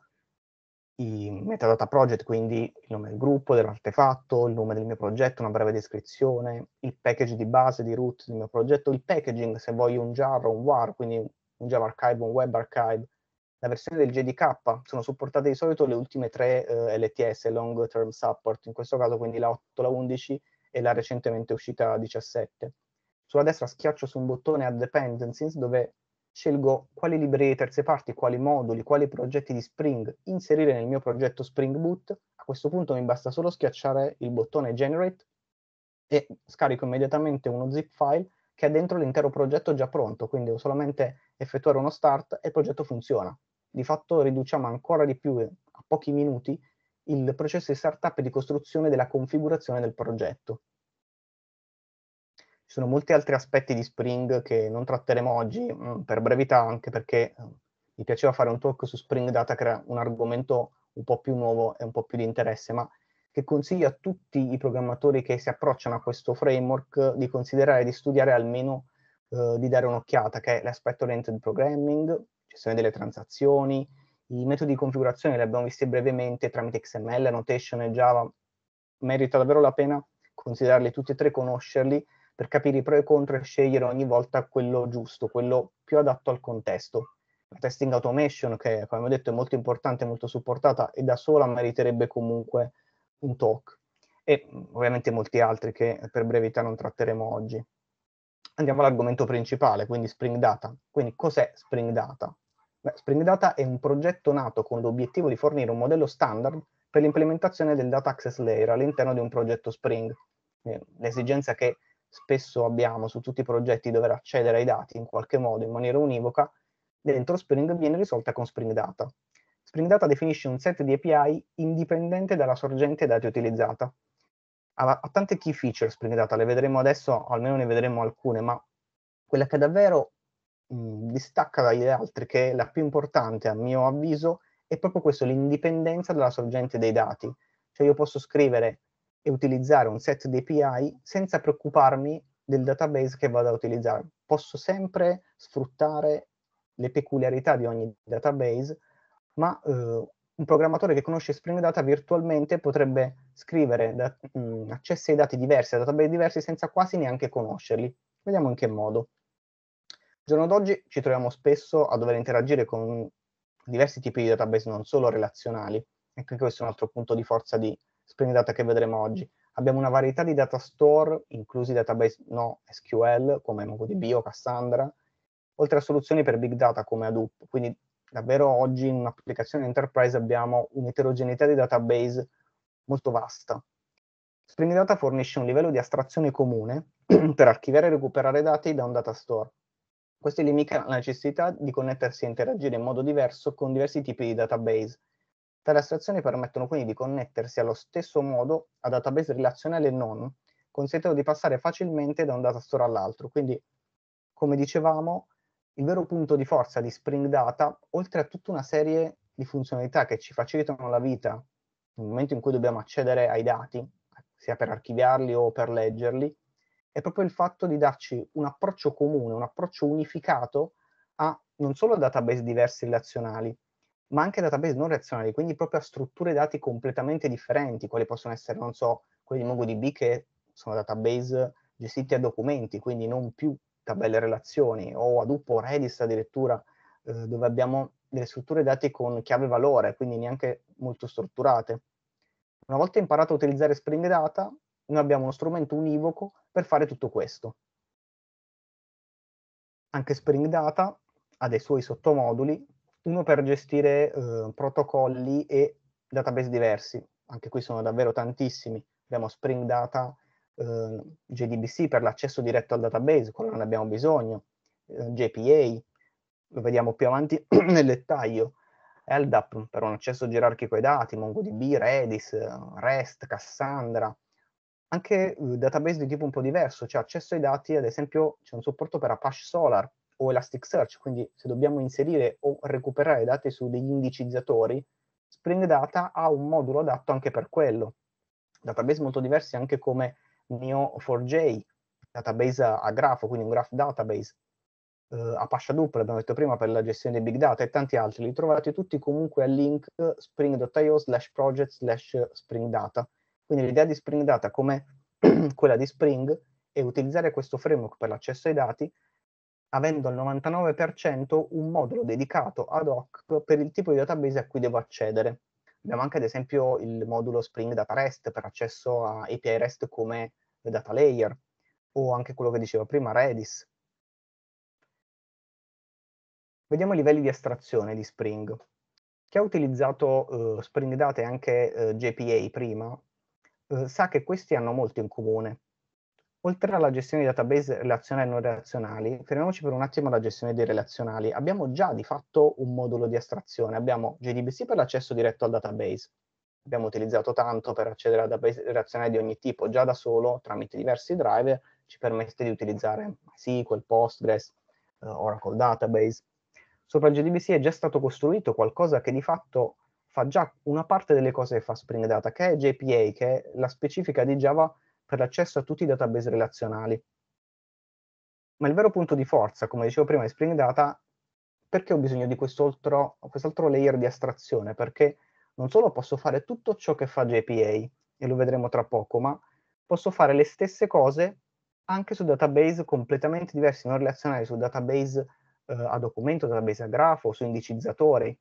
i metadata project, quindi il nome del gruppo, dell'artefatto, il nome del mio progetto, una breve descrizione, il package di base, di root del mio progetto, il packaging, se voglio un jar o un war, quindi un Java archive, un web archive, la versione del JDK, sono supportate di solito le ultime tre eh, LTS, Long Term Support, in questo caso quindi la 8, la 11 e la recentemente uscita 17. Sulla destra schiaccio su un bottone Add Dependencies dove scelgo quali librerie di terze parti, quali moduli, quali progetti di Spring inserire nel mio progetto Spring Boot. A questo punto mi basta solo schiacciare il bottone Generate e scarico immediatamente uno zip file che ha dentro l'intero progetto già pronto, quindi devo solamente effettuare uno start e il progetto funziona di fatto riduciamo ancora di più eh, a pochi minuti il processo di startup e di costruzione della configurazione del progetto. Ci sono molti altri aspetti di Spring che non tratteremo oggi, mm, per brevità, anche perché eh, mi piaceva fare un talk su Spring Data, che era un argomento un po' più nuovo e un po' più di interesse, ma che consiglio a tutti i programmatori che si approcciano a questo framework di considerare di studiare almeno eh, di dare un'occhiata, che è l'aspetto oriented programming, gestione delle transazioni, i metodi di configurazione li abbiamo visti brevemente tramite XML, annotation e Java. Merita davvero la pena considerarli tutti e tre, conoscerli per capire i pro e i contro e scegliere ogni volta quello giusto, quello più adatto al contesto. La testing automation, che come ho detto è molto importante, molto supportata e da sola meriterebbe comunque un talk. E ovviamente molti altri che per brevità non tratteremo oggi. Andiamo all'argomento principale, quindi Spring Data. Quindi cos'è Spring Data? Spring Data è un progetto nato con l'obiettivo di fornire un modello standard per l'implementazione del Data Access Layer all'interno di un progetto Spring. Eh, l'esigenza che spesso abbiamo su tutti i progetti di dover accedere ai dati in qualche modo, in maniera univoca, dentro Spring viene risolta con Spring Data. Spring Data definisce un set di API indipendente dalla sorgente dati utilizzata. Ha, ha tante key feature Spring Data, le vedremo adesso, almeno ne vedremo alcune, ma quella che davvero distacca dalle altre, che la più importante a mio avviso, è proprio questo, l'indipendenza dalla sorgente dei dati. Cioè io posso scrivere e utilizzare un set di API senza preoccuparmi del database che vado a utilizzare. Posso sempre sfruttare le peculiarità di ogni database, ma eh, un programmatore che conosce Spring Data virtualmente potrebbe scrivere da, mh, accessi ai dati diversi, a database diversi, senza quasi neanche conoscerli. Vediamo in che modo. Al giorno d'oggi ci troviamo spesso a dover interagire con diversi tipi di database, non solo relazionali, anche questo è un altro punto di forza di Spring Data che vedremo oggi. Abbiamo una varietà di data store, inclusi database no SQL, come MongoDB o Cassandra, oltre a soluzioni per big data come Hadoop. Quindi davvero oggi in un'applicazione enterprise abbiamo un'eterogeneità di database molto vasta. Spring Data fornisce un livello di astrazione comune per archiviare e recuperare dati da un data store, questo elimina la necessità di connettersi e interagire in modo diverso con diversi tipi di database. Tali astrazioni permettono quindi di connettersi allo stesso modo a database relazionali e non, consentono di passare facilmente da un datastore all'altro. Quindi, come dicevamo, il vero punto di forza di Spring Data, oltre a tutta una serie di funzionalità che ci facilitano la vita nel momento in cui dobbiamo accedere ai dati, sia per archiviarli o per leggerli, è proprio il fatto di darci un approccio comune, un approccio unificato a non solo database diversi relazionali, ma anche database non relazionali, quindi proprio a strutture dati completamente differenti, quali possono essere, non so, quelli di MongoDB che sono database gestiti a documenti, quindi non più tabelle relazioni, o Hadoop o Redis addirittura, eh, dove abbiamo delle strutture dati con chiave valore, quindi neanche molto strutturate. Una volta imparato a utilizzare Spring Data, noi abbiamo uno strumento univoco per fare tutto questo. Anche Spring Data ha dei suoi sottomoduli, uno per gestire eh, protocolli e database diversi, anche qui sono davvero tantissimi, abbiamo Spring Data eh, JDBC per l'accesso diretto al database, quello non abbiamo bisogno, eh, JPA, lo vediamo più avanti nel dettaglio, LDAP per un accesso gerarchico ai dati, MongoDB, Redis, eh, REST, Cassandra, anche uhm, database di tipo un po' diverso, cioè accesso ai dati, ad esempio c'è un supporto per Apache Solar o Elasticsearch, quindi se dobbiamo inserire o recuperare dati su degli indicizzatori, Spring Data ha un modulo adatto anche per quello. Database molto diversi anche come Neo4j, database a, a grafo, quindi un graph database, uh, Apache Hadoop, l'abbiamo detto prima, per la gestione dei big data e tanti altri. Li trovate tutti comunque al link spring.io slash project slash springdata. Quindi l'idea di Spring Data come quella di Spring è utilizzare questo framework per l'accesso ai dati avendo al 99% un modulo dedicato ad hoc per il tipo di database a cui devo accedere. Abbiamo anche ad esempio il modulo Spring Data REST per accesso a API REST come data layer o anche quello che dicevo prima Redis. Vediamo i livelli di astrazione di Spring. Chi ha utilizzato eh, Spring Data e anche eh, JPA prima eh, sa che questi hanno molto in comune. Oltre alla gestione di database relazionali e non relazionali, fermiamoci per un attimo alla gestione dei relazionali. Abbiamo già di fatto un modulo di astrazione. Abbiamo JDBC per l'accesso diretto al database. Abbiamo utilizzato tanto per accedere a database relazionali di ogni tipo, già da solo, tramite diversi driver, ci permette di utilizzare SQL, Postgres, eh, Oracle Database. Sopra JDBC è già stato costruito qualcosa che di fatto fa già una parte delle cose che fa Spring Data, che è JPA, che è la specifica di Java per l'accesso a tutti i database relazionali. Ma il vero punto di forza, come dicevo prima, di Spring Data, perché ho bisogno di quest'altro, quest'altro layer di astrazione? Perché non solo posso fare tutto ciò che fa JPA, e lo vedremo tra poco, ma posso fare le stesse cose anche su database completamente diversi, non relazionali, su database eh, a documento, database a grafo, su indicizzatori.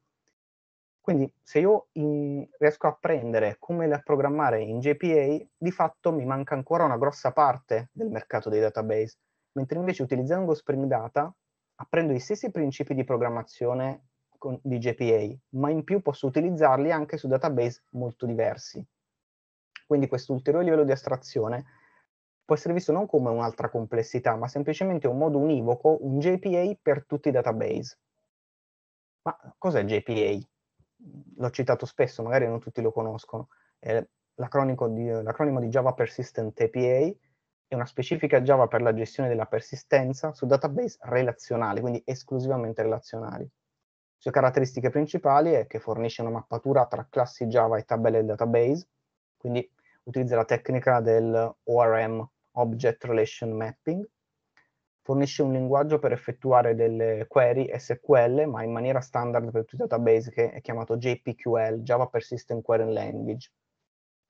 Quindi se io in, riesco a prendere come da programmare in JPA, di fatto mi manca ancora una grossa parte del mercato dei database, mentre invece utilizzando Spring Data apprendo gli stessi principi di programmazione con, di JPA, ma in più posso utilizzarli anche su database molto diversi. Quindi questo ulteriore livello di astrazione può essere visto non come un'altra complessità, ma semplicemente un modo univoco, un JPA per tutti i database. Ma cos'è JPA? l'ho citato spesso, magari non tutti lo conoscono, è l'acronimo di, l'acronimo di Java Persistent APA, è una specifica Java per la gestione della persistenza su database relazionali, quindi esclusivamente relazionali. Le sue caratteristiche principali è che fornisce una mappatura tra classi Java e tabelle database, quindi utilizza la tecnica del ORM, Object Relation Mapping, fornisce un linguaggio per effettuare delle query SQL, ma in maniera standard per tutti i database, che è chiamato JPQL, Java Persistent Query Language.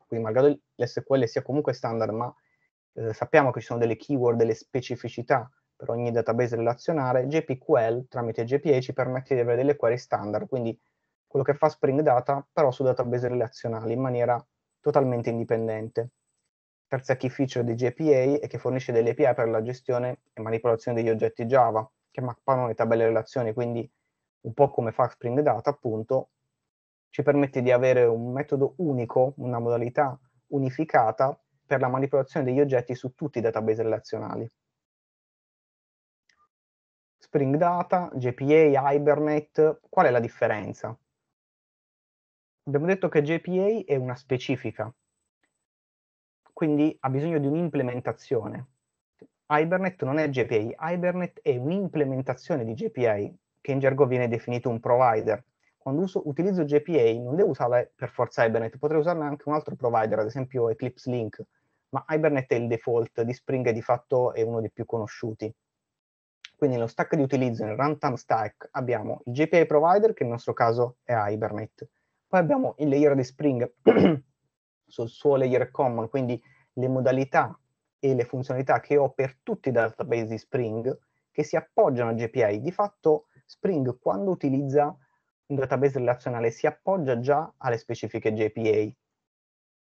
Quindi, malgrado l'SQL sia comunque standard, ma eh, sappiamo che ci sono delle keyword, delle specificità per ogni database relazionale, JPQL tramite JPA ci permette di avere delle query standard, quindi quello che fa Spring Data, però su database relazionali, in maniera totalmente indipendente terza key feature di GPA e che fornisce delle API per la gestione e manipolazione degli oggetti Java, che mappano le tabelle e relazioni, quindi un po' come fa Spring Data, appunto, ci permette di avere un metodo unico, una modalità unificata per la manipolazione degli oggetti su tutti i database relazionali. Spring Data, GPA, Hibernate, qual è la differenza? Abbiamo detto che GPA è una specifica, quindi ha bisogno di un'implementazione. Hibernate non è GPI, Hibernate è un'implementazione di GPI, che in gergo viene definito un provider. Quando uso, utilizzo GPA non devo usare per forza Hibernate, potrei usarne anche un altro provider, ad esempio Eclipse Link, ma Hibernate è il default di Spring e di fatto è uno dei più conosciuti. Quindi nello stack di utilizzo, nel runtime stack, abbiamo il GPA provider, che nel nostro caso è Hibernate, poi abbiamo il layer di Spring sul suo layer common, quindi le modalità e le funzionalità che ho per tutti i database di Spring che si appoggiano a GPI. Di fatto Spring quando utilizza un database relazionale si appoggia già alle specifiche JPA,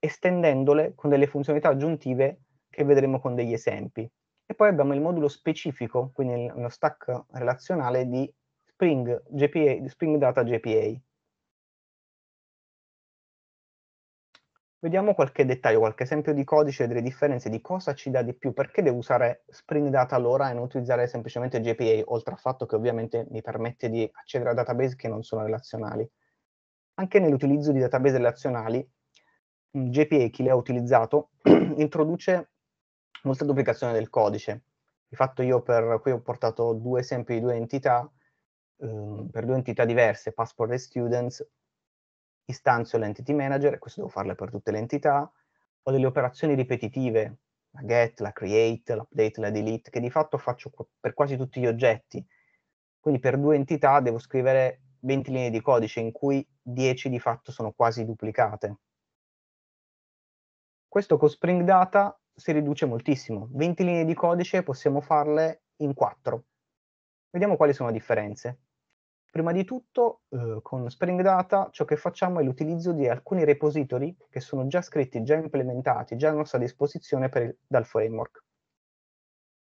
estendendole con delle funzionalità aggiuntive che vedremo con degli esempi. E poi abbiamo il modulo specifico, quindi lo stack relazionale di Spring, GPA, Spring Data JPA. Vediamo qualche dettaglio, qualche esempio di codice, delle differenze, di cosa ci dà di più, perché devo usare Spring Data allora e non utilizzare semplicemente JPA, oltre al fatto che ovviamente mi permette di accedere a database che non sono relazionali. Anche nell'utilizzo di database relazionali, JPA, chi le ha utilizzato, introduce molta duplicazione del codice. Di fatto io per qui ho portato due esempi di due entità, eh, per due entità diverse, Passport e Students, istanzio l'entity manager, questo devo farle per tutte le entità, ho delle operazioni ripetitive, la get, la create, l'update, la delete, che di fatto faccio per quasi tutti gli oggetti. Quindi per due entità devo scrivere 20 linee di codice, in cui 10 di fatto sono quasi duplicate. Questo con Spring Data si riduce moltissimo. 20 linee di codice possiamo farle in 4. Vediamo quali sono le differenze. Prima di tutto, eh, con Spring Data, ciò che facciamo è l'utilizzo di alcuni repository che sono già scritti, già implementati, già a nostra disposizione il, dal framework.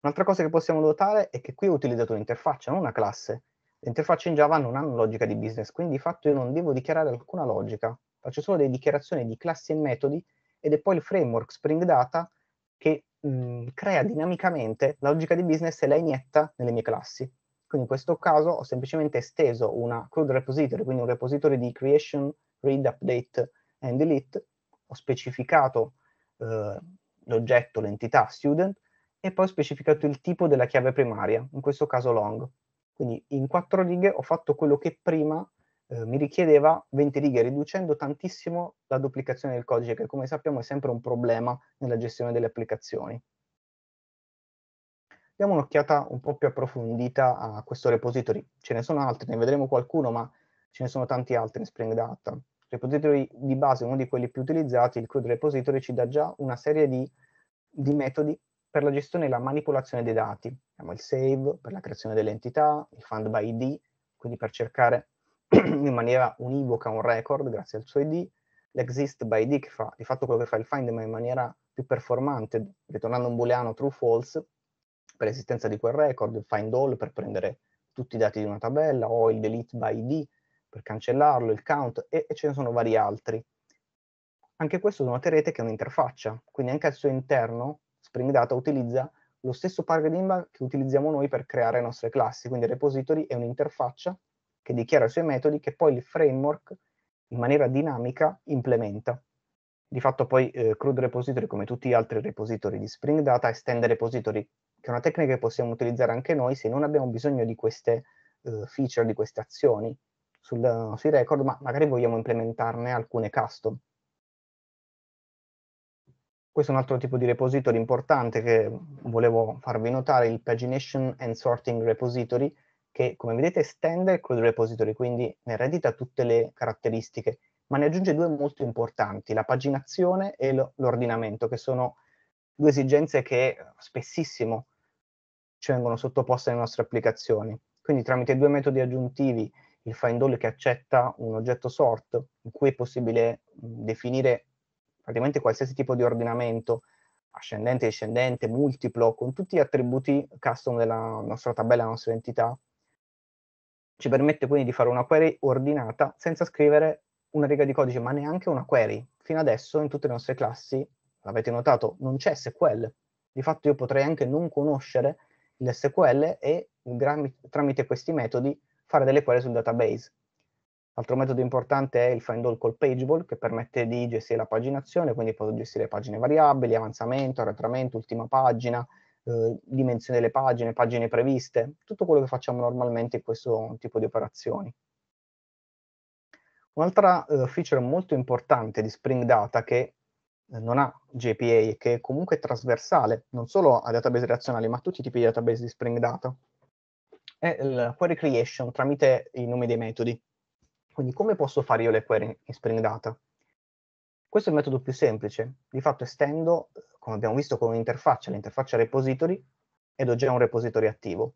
Un'altra cosa che possiamo notare è che qui ho utilizzato un'interfaccia, non una classe. Le interfacce in Java non hanno logica di business, quindi di fatto io non devo dichiarare alcuna logica. Faccio solo delle dichiarazioni di classi e metodi ed è poi il framework Spring Data che mh, mm, crea dinamicamente la logica di business e la inietta nelle mie classi. Quindi in questo caso ho semplicemente esteso una CRUD repository, quindi un repository di creation, read, update and delete, ho specificato eh, l'oggetto, l'entità student e poi ho specificato il tipo della chiave primaria, in questo caso long. Quindi in quattro righe ho fatto quello che prima eh, mi richiedeva 20 righe, riducendo tantissimo la duplicazione del codice, che come sappiamo è sempre un problema nella gestione delle applicazioni diamo un'occhiata un po' più approfondita a questo repository. Ce ne sono altri, ne vedremo qualcuno, ma ce ne sono tanti altri in Spring Data. Il repository di base, uno di quelli più utilizzati, il code repository, ci dà già una serie di, di metodi per la gestione e la manipolazione dei dati. Abbiamo il save per la creazione dell'entità, il fund by ID, quindi per cercare in maniera univoca un record grazie al suo ID, l'exist by ID che fa di fatto quello che fa il find ma in maniera più performante, ritornando un booleano true false, per l'esistenza di quel record, il find all per prendere tutti i dati di una tabella o il delete by id per cancellarlo, il count e, e ce ne sono vari altri. Anche questo noterete che è un'interfaccia, quindi anche al suo interno Spring Data utilizza lo stesso paradigma che utilizziamo noi per creare le nostre classi, quindi il repository è un'interfaccia che dichiara i suoi metodi che poi il framework in maniera dinamica implementa. Di fatto poi eh, Crude Repository, come tutti gli altri repository di Spring Data, estende repository che è una tecnica che possiamo utilizzare anche noi se non abbiamo bisogno di queste uh, feature, di queste azioni sul, sui record, ma magari vogliamo implementarne alcune custom. Questo è un altro tipo di repository importante che volevo farvi notare, il Pagination and Sorting Repository, che come vedete estende il quel repository, quindi ne eredita tutte le caratteristiche, ma ne aggiunge due molto importanti, la paginazione e l'ordinamento, che sono due esigenze che spessissimo ci vengono sottoposte le nostre applicazioni. Quindi tramite due metodi aggiuntivi, il findAll che accetta un oggetto sort, in cui è possibile definire praticamente qualsiasi tipo di ordinamento, ascendente, discendente, multiplo, con tutti gli attributi custom della nostra tabella, della nostra entità, ci permette quindi di fare una query ordinata senza scrivere una riga di codice, ma neanche una query. Fino adesso in tutte le nostre classi, l'avete notato, non c'è SQL. Di fatto io potrei anche non conoscere le SQL e tramite questi metodi fare delle query sul database. Altro metodo importante è il find all call pageable che permette di gestire la paginazione, quindi posso gestire pagine variabili, avanzamento, arretramento, ultima pagina, eh, dimensione delle pagine, pagine previste, tutto quello che facciamo normalmente in questo tipo di operazioni. Un'altra eh, feature molto importante di Spring Data che eh, non ha JPA, che è comunque trasversale, non solo a database relazionali, ma a tutti i tipi di database di Spring Data, è il query creation tramite i nomi dei metodi. Quindi come posso fare io le query in Spring Data? Questo è il metodo più semplice, di fatto estendo, come abbiamo visto con un'interfaccia, l'interfaccia repository, ed ho già un repository attivo.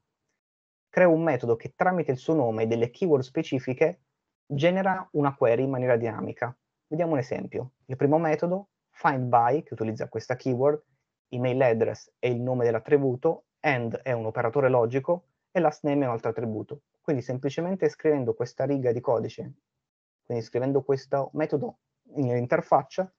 Creo un metodo che tramite il suo nome e delle keyword specifiche genera una query in maniera dinamica. Vediamo un esempio. Il primo metodo find by, che utilizza questa keyword, email address è il nome dell'attributo, and è un operatore logico e last name è un altro attributo. Quindi semplicemente scrivendo questa riga di codice, quindi scrivendo questo metodo nell'interfaccia,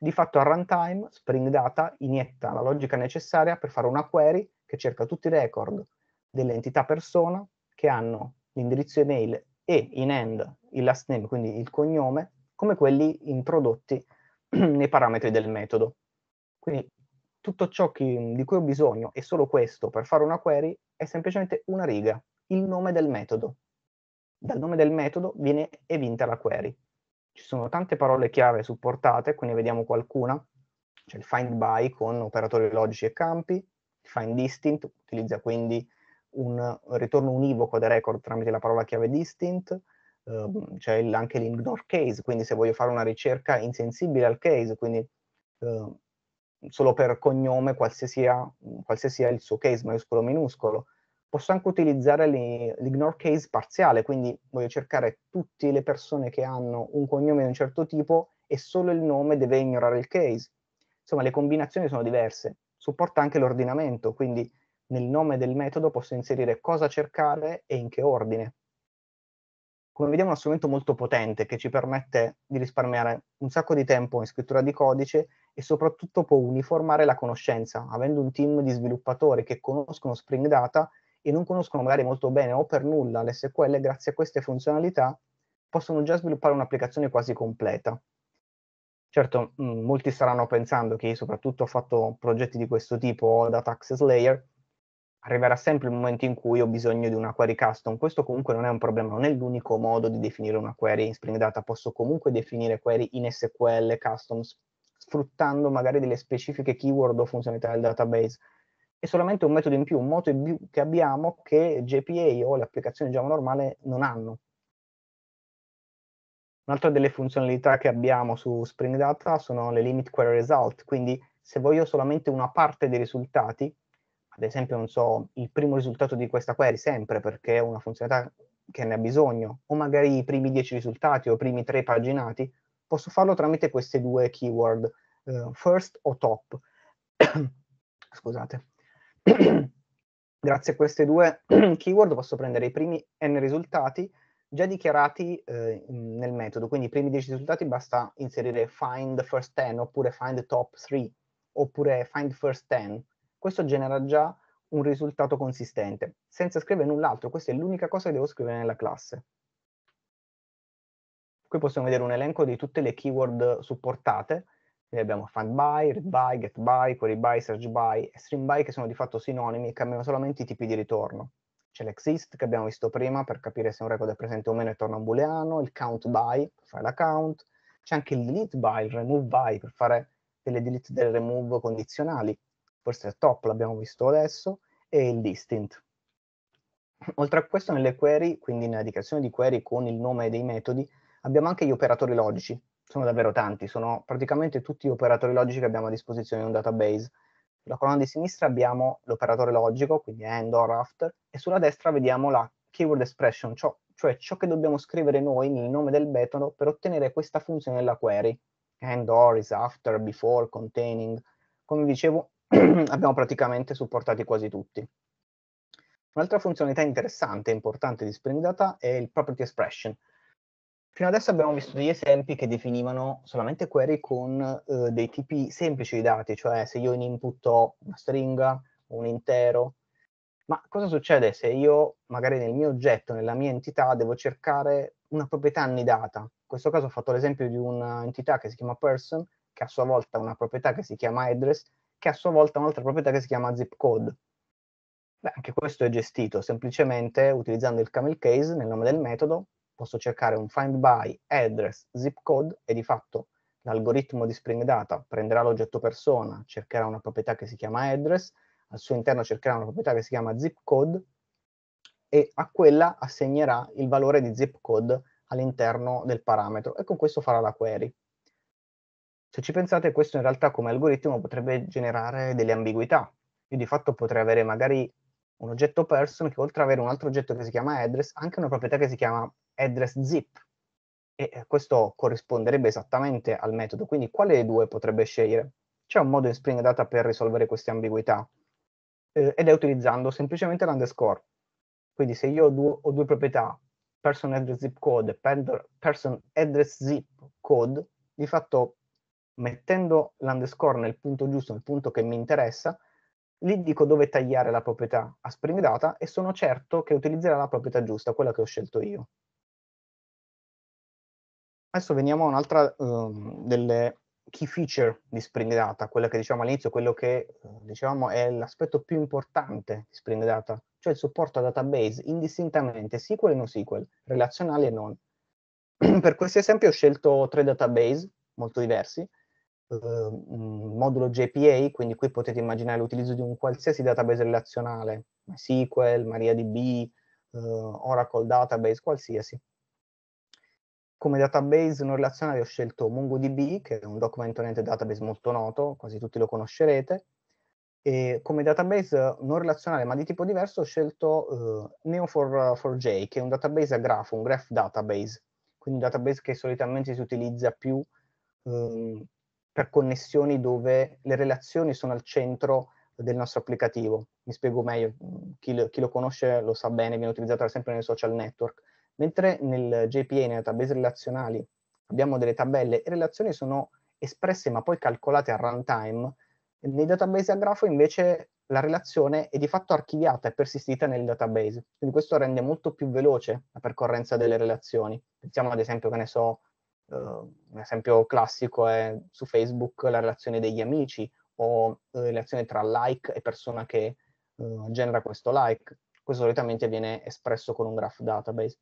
di fatto a runtime Spring Data inietta la logica necessaria per fare una query che cerca tutti i record dell'entità persona che hanno l'indirizzo email e in end il last name, quindi il cognome, come quelli introdotti nei parametri del metodo. Quindi tutto ciò che, di cui ho bisogno è solo questo per fare una query è semplicemente una riga, il nome del metodo. Dal nome del metodo viene evinta la query. Ci sono tante parole chiave supportate, qui ne vediamo qualcuna. C'è il find by con operatori logici e campi, il find distinct utilizza quindi un ritorno univoco del record tramite la parola chiave distinct, uh, c'è anche l'ignore case, quindi se voglio fare una ricerca insensibile al case, quindi uh, solo per cognome qualsiasi, qualsiasi il suo case, maiuscolo o minuscolo, posso anche utilizzare l'ignore case parziale, quindi voglio cercare tutte le persone che hanno un cognome di un certo tipo e solo il nome deve ignorare il case. Insomma, le combinazioni sono diverse. Supporta anche l'ordinamento, quindi nel nome del metodo posso inserire cosa cercare e in che ordine come vediamo è uno strumento molto potente che ci permette di risparmiare un sacco di tempo in scrittura di codice e soprattutto può uniformare la conoscenza, avendo un team di sviluppatori che conoscono Spring Data e non conoscono magari molto bene o per nulla le SQL, grazie a queste funzionalità possono già sviluppare un'applicazione quasi completa. Certo, mm, molti staranno pensando che io soprattutto ho fatto progetti di questo tipo o data access layer, arriverà sempre il momento in cui ho bisogno di una query custom. Questo comunque non è un problema, non è l'unico modo di definire una query in Spring Data. Posso comunque definire query in SQL custom sfruttando magari delle specifiche keyword o funzionalità del database. È solamente un metodo in più, un modo in più che abbiamo che JPA o le applicazioni Java normale non hanno. Un'altra delle funzionalità che abbiamo su Spring Data sono le limit query result, quindi se voglio solamente una parte dei risultati, ad esempio, non so, il primo risultato di questa query sempre perché è una funzionalità che ne ha bisogno, o magari i primi 10 risultati o i primi 3 paginati, posso farlo tramite queste due keyword, eh, first o top. Scusate. Grazie a queste due keyword posso prendere i primi n risultati già dichiarati eh, nel metodo, quindi i primi 10 risultati basta inserire find first 10 oppure find top 3 oppure find first 10 questo genera già un risultato consistente, senza scrivere null'altro, questa è l'unica cosa che devo scrivere nella classe. Qui possiamo vedere un elenco di tutte le keyword supportate, quindi abbiamo find by, read by, get by, query by, search by e stream by che sono di fatto sinonimi e cambiano solamente i tipi di ritorno. C'è l'exist che abbiamo visto prima per capire se un record è presente o meno e torna un booleano, il count by per fare la count, c'è anche il delete by, il remove by per fare delle delete delle remove condizionali, forse il top l'abbiamo visto adesso, e il distinct. Oltre a questo nelle query, quindi nella dichiarazione di query con il nome dei metodi, abbiamo anche gli operatori logici, sono davvero tanti, sono praticamente tutti gli operatori logici che abbiamo a disposizione in un database. Sulla colonna di sinistra abbiamo l'operatore logico, quindi AND, OR, AFTER, e sulla destra vediamo la keyword expression, ciò, cioè ciò che dobbiamo scrivere noi nel nome del metodo per ottenere questa funzione della query. AND, OR, IS, AFTER, BEFORE, CONTAINING. Come dicevo, abbiamo praticamente supportati quasi tutti. Un'altra funzionalità interessante e importante di Spring Data è il Property Expression. Fino adesso abbiamo visto degli esempi che definivano solamente query con eh, dei tipi semplici di dati, cioè se io in input ho una stringa, un intero, ma cosa succede se io magari nel mio oggetto, nella mia entità, devo cercare una proprietà annidata? In questo caso ho fatto l'esempio di un'entità che si chiama person, che a sua volta ha una proprietà che si chiama address, che a sua volta ha un'altra proprietà che si chiama zip code. Beh, anche questo è gestito semplicemente utilizzando il camel case nel nome del metodo, posso cercare un find by address zip code e di fatto l'algoritmo di Spring Data prenderà l'oggetto persona, cercherà una proprietà che si chiama address, al suo interno cercherà una proprietà che si chiama zip code e a quella assegnerà il valore di zip code all'interno del parametro e con questo farà la query. Se ci pensate, questo in realtà come algoritmo potrebbe generare delle ambiguità. Io di fatto potrei avere magari un oggetto person che oltre ad avere un altro oggetto che si chiama address, ha anche una proprietà che si chiama address zip. E eh, questo corrisponderebbe esattamente al metodo. Quindi quale dei due potrebbe scegliere? C'è un modo in Spring Data per risolvere queste ambiguità eh, ed è utilizzando semplicemente l'underscore. Quindi se io ho due, ho due proprietà, person address zip code, person address zip code, di fatto mettendo l'underscore nel punto giusto, nel punto che mi interessa, lì dico dove tagliare la proprietà a Spring data e sono certo che utilizzerà la proprietà giusta, quella che ho scelto io. Adesso veniamo a un'altra um, delle key feature di Spring Data, quella che diciamo all'inizio, quello che eh, diciamo è l'aspetto più importante di Spring Data, cioè il supporto a database indistintamente SQL e non SQL, relazionali e non. per questi esempi ho scelto tre database molto diversi, Ehm, modulo JPA, quindi qui potete immaginare l'utilizzo di un qualsiasi database relazionale, SQL, MariaDB, eh, Oracle Database, qualsiasi. Come database non relazionale ho scelto MongoDB, che è un document oriented database molto noto, quasi tutti lo conoscerete, e come database non relazionale ma di tipo diverso ho scelto eh, Neo4j, che è un database a grafo, un graph database, quindi un database che solitamente si utilizza più eh, per connessioni dove le relazioni sono al centro del nostro applicativo. Mi spiego meglio, mm, chi lo, chi lo conosce lo sa bene, viene utilizzato sempre nei social network. Mentre nel JPA, nelle database relazionali, abbiamo delle tabelle e relazioni sono espresse ma poi calcolate a runtime, nei database a grafo invece la relazione è di fatto archiviata e persistita nel database. Quindi questo rende molto più veloce la percorrenza delle relazioni. Pensiamo ad esempio, che ne so, Uh, un esempio classico è su Facebook la relazione degli amici o eh, la relazione tra like e persona che uh, genera questo like. Questo solitamente viene espresso con un graph database,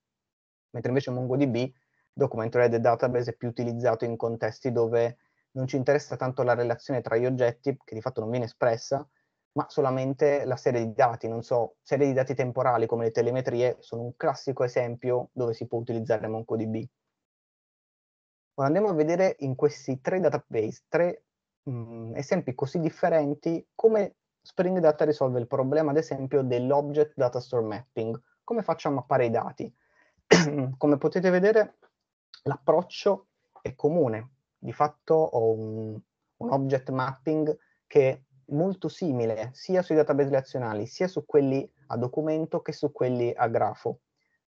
mentre invece MongoDB, document-oriented database, è più utilizzato in contesti dove non ci interessa tanto la relazione tra gli oggetti, che di fatto non viene espressa, ma solamente la serie di dati, non so, serie di dati temporali come le telemetrie sono un classico esempio dove si può utilizzare MongoDB. Ora andiamo a vedere in questi tre database, tre mh, mm, esempi così differenti, come Spring Data risolve il problema, ad esempio, dell'object data store mapping. Come faccio a mappare i dati? come potete vedere, l'approccio è comune. Di fatto ho un, un object mapping che è molto simile sia sui database relazionali, sia su quelli a documento che su quelli a grafo.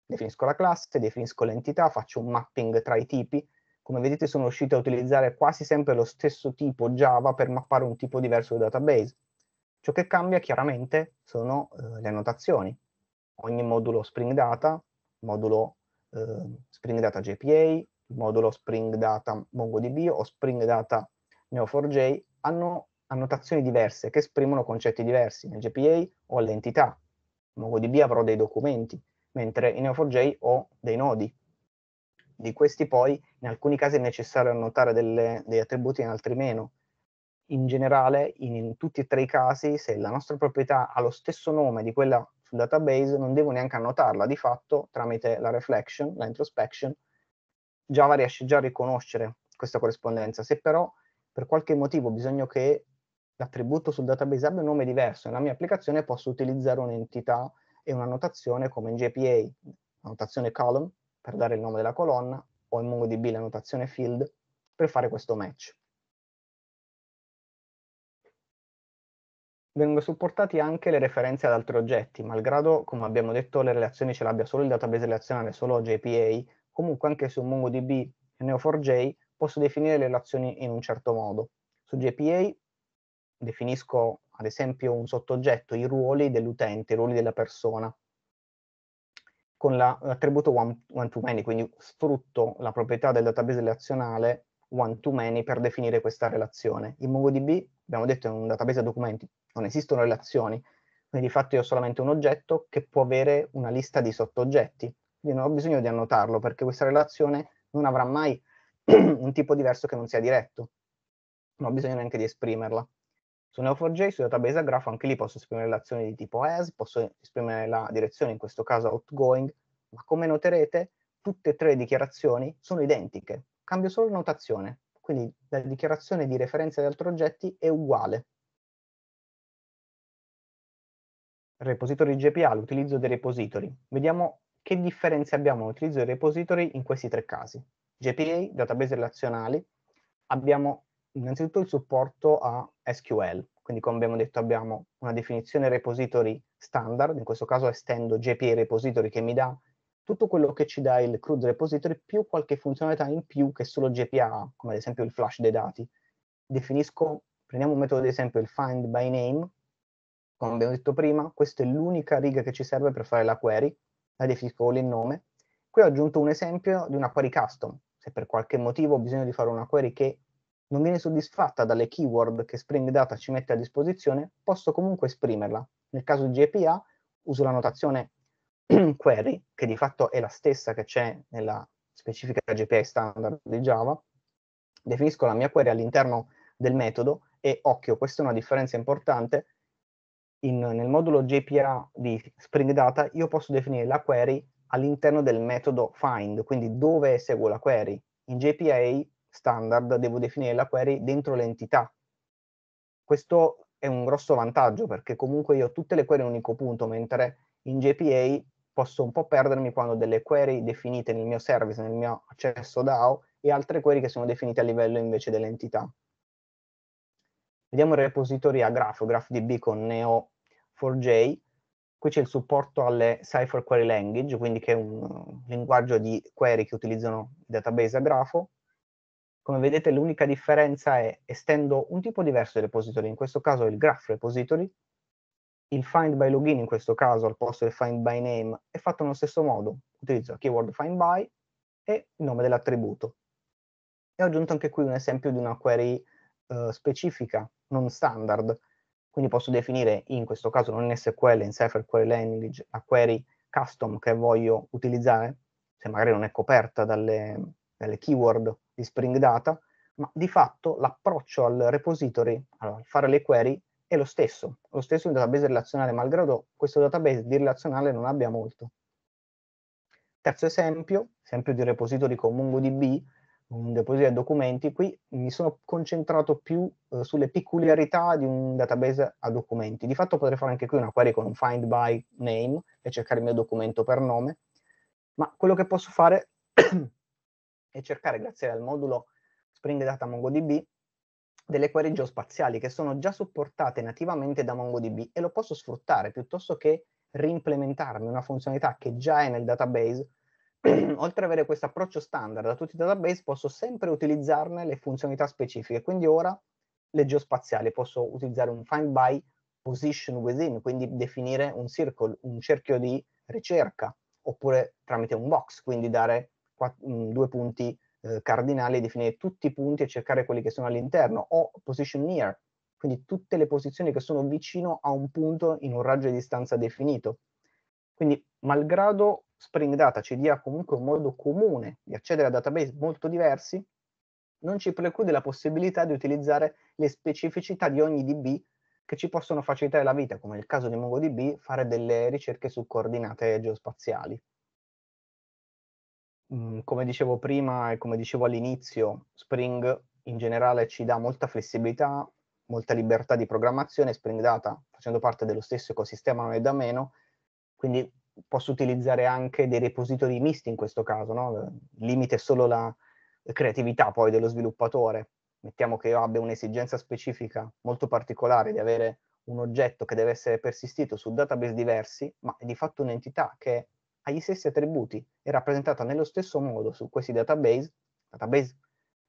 Definisco la classe, definisco l'entità, faccio un mapping tra i tipi, come vedete sono riuscito a utilizzare quasi sempre lo stesso tipo Java per mappare un tipo diverso di database. Ciò che cambia chiaramente sono eh, le annotazioni. Ogni modulo Spring Data, modulo eh, Spring Data JPA, modulo Spring Data MongoDB o Spring Data Neo4j hanno annotazioni diverse che esprimono concetti diversi. Nel JPA ho l'entità, in MongoDB avrò dei documenti, mentre in Neo4j ho dei nodi. Di questi poi in alcuni casi è necessario annotare delle, degli attributi, in altri meno. In generale, in, in, tutti e tre i casi, se la nostra proprietà ha lo stesso nome di quella sul database, non devo neanche annotarla, di fatto tramite la reflection, la introspection, Java riesce già a riconoscere questa corrispondenza. Se però per qualche motivo bisogna che l'attributo sul database abbia un nome diverso, nella mia applicazione posso utilizzare un'entità e una notazione come in JPA, notazione column, per dare il nome della colonna, o in MongoDB la notazione field per fare questo match. Vengono supportati anche le referenze ad altri oggetti, malgrado, come abbiamo detto, le relazioni ce l'abbia solo il database relazionale, solo JPA, comunque anche su MongoDB e Neo4j posso definire le relazioni in un certo modo. Su JPA definisco ad esempio un sottoggetto, i ruoli dell'utente, i ruoli della persona, con l'attributo la, one-to-many, quindi sfrutto la proprietà del database relazionale one-to-many per definire questa relazione. In MongoDB, abbiamo detto, è un database a documenti, non esistono relazioni, quindi di fatto io ho solamente un oggetto che può avere una lista di sottooggetti, quindi non ho bisogno di annotarlo perché questa relazione non avrà mai un tipo diverso che non sia diretto, non ho bisogno neanche di esprimerla. Su Neo4j, su database a grafo, anche lì posso esprimere l'azione di tipo as, posso esprimere la direzione, in questo caso outgoing, ma come noterete tutte e tre le dichiarazioni sono identiche, cambio solo notazione, quindi la dichiarazione di referenza di altri oggetti è uguale. Repository GPA, l'utilizzo dei repository. Vediamo che differenze abbiamo nell'utilizzo dei repository in questi tre casi. GPA, database relazionali, abbiamo innanzitutto il supporto a SQL, quindi come abbiamo detto abbiamo una definizione repository standard, in questo caso estendo JPA repository che mi dà tutto quello che ci dà il CRUD repository più qualche funzionalità in più che solo JPA, come ad esempio il flash dei dati. Definisco, prendiamo un metodo ad esempio il find by name, come abbiamo detto prima, questa è l'unica riga che ci serve per fare la query, la definisco con il nome. Qui ho aggiunto un esempio di una query custom, se per qualche motivo ho bisogno di fare una query che non viene soddisfatta dalle keyword che Spring Data ci mette a disposizione, posso comunque esprimerla. Nel caso di GPA uso la notazione query, che di fatto è la stessa che c'è nella specifica GPA standard di Java, definisco la mia query all'interno del metodo e occhio, questa è una differenza importante, in, nel modulo GPA di Spring Data io posso definire la query all'interno del metodo find, quindi dove eseguo la query. In JPA standard devo definire la query dentro l'entità. Questo è un grosso vantaggio perché comunque io ho tutte le query in un unico punto, mentre in JPA posso un po' perdermi quando ho delle query definite nel mio service, nel mio accesso DAO e altre query che sono definite a livello invece dell'entità. Vediamo il repository a grafo, GraphDB con Neo4j. Qui c'è il supporto alle Cypher Query Language, quindi che è un linguaggio di query che utilizzano i database a grafo. Come vedete l'unica differenza è, estendo un tipo diverso di repository, in questo caso il graph repository, il find by login in questo caso al posto del find by name è fatto nello stesso modo, utilizzo la keyword find by e il nome dell'attributo. E ho aggiunto anche qui un esempio di una query eh, specifica, non standard, quindi posso definire in questo caso non in SQL, in Cypher Query Language, la query custom che voglio utilizzare, se magari non è coperta dalle, dalle keyword di Spring Data, ma di fatto l'approccio al repository, allora, fare le query, è lo stesso, lo stesso in database relazionale, malgrado questo database di relazionale non abbia molto. Terzo esempio, esempio di repository con MongoDB, un deposito di documenti, qui mi sono concentrato più eh, sulle peculiarità di un database a documenti. Di fatto potrei fare anche qui una query con un find by name e cercare il mio documento per nome, ma quello che posso fare e cercare grazie al modulo Spring Data MongoDB delle query geospaziali che sono già supportate nativamente da MongoDB e lo posso sfruttare piuttosto che reimplementarmi una funzionalità che già è nel database. Oltre ad avere questo approccio standard da tutti i database, posso sempre utilizzarne le funzionalità specifiche. Quindi ora le geospaziali, posso utilizzare un find by position within, quindi definire un circle, un cerchio di ricerca, oppure tramite un box, quindi dare Mm, due punti eh, cardinali, definire tutti i punti e cercare quelli che sono all'interno, o position near, quindi tutte le posizioni che sono vicino a un punto in un raggio di distanza definito. Quindi, malgrado Spring Data ci dia comunque un modo comune di accedere a database molto diversi, non ci preclude la possibilità di utilizzare le specificità di ogni DB che ci possono facilitare la vita, come nel caso di MongoDB, fare delle ricerche su coordinate geospaziali come dicevo prima e come dicevo all'inizio, Spring in generale ci dà molta flessibilità, molta libertà di programmazione, Spring Data facendo parte dello stesso ecosistema non è da meno, quindi posso utilizzare anche dei repository misti in questo caso, no? limite solo la creatività poi dello sviluppatore, mettiamo che io abbia un'esigenza specifica molto particolare di avere un oggetto che deve essere persistito su database diversi, ma è di fatto un'entità che gli stessi attributi è rappresentata nello stesso modo su questi database, database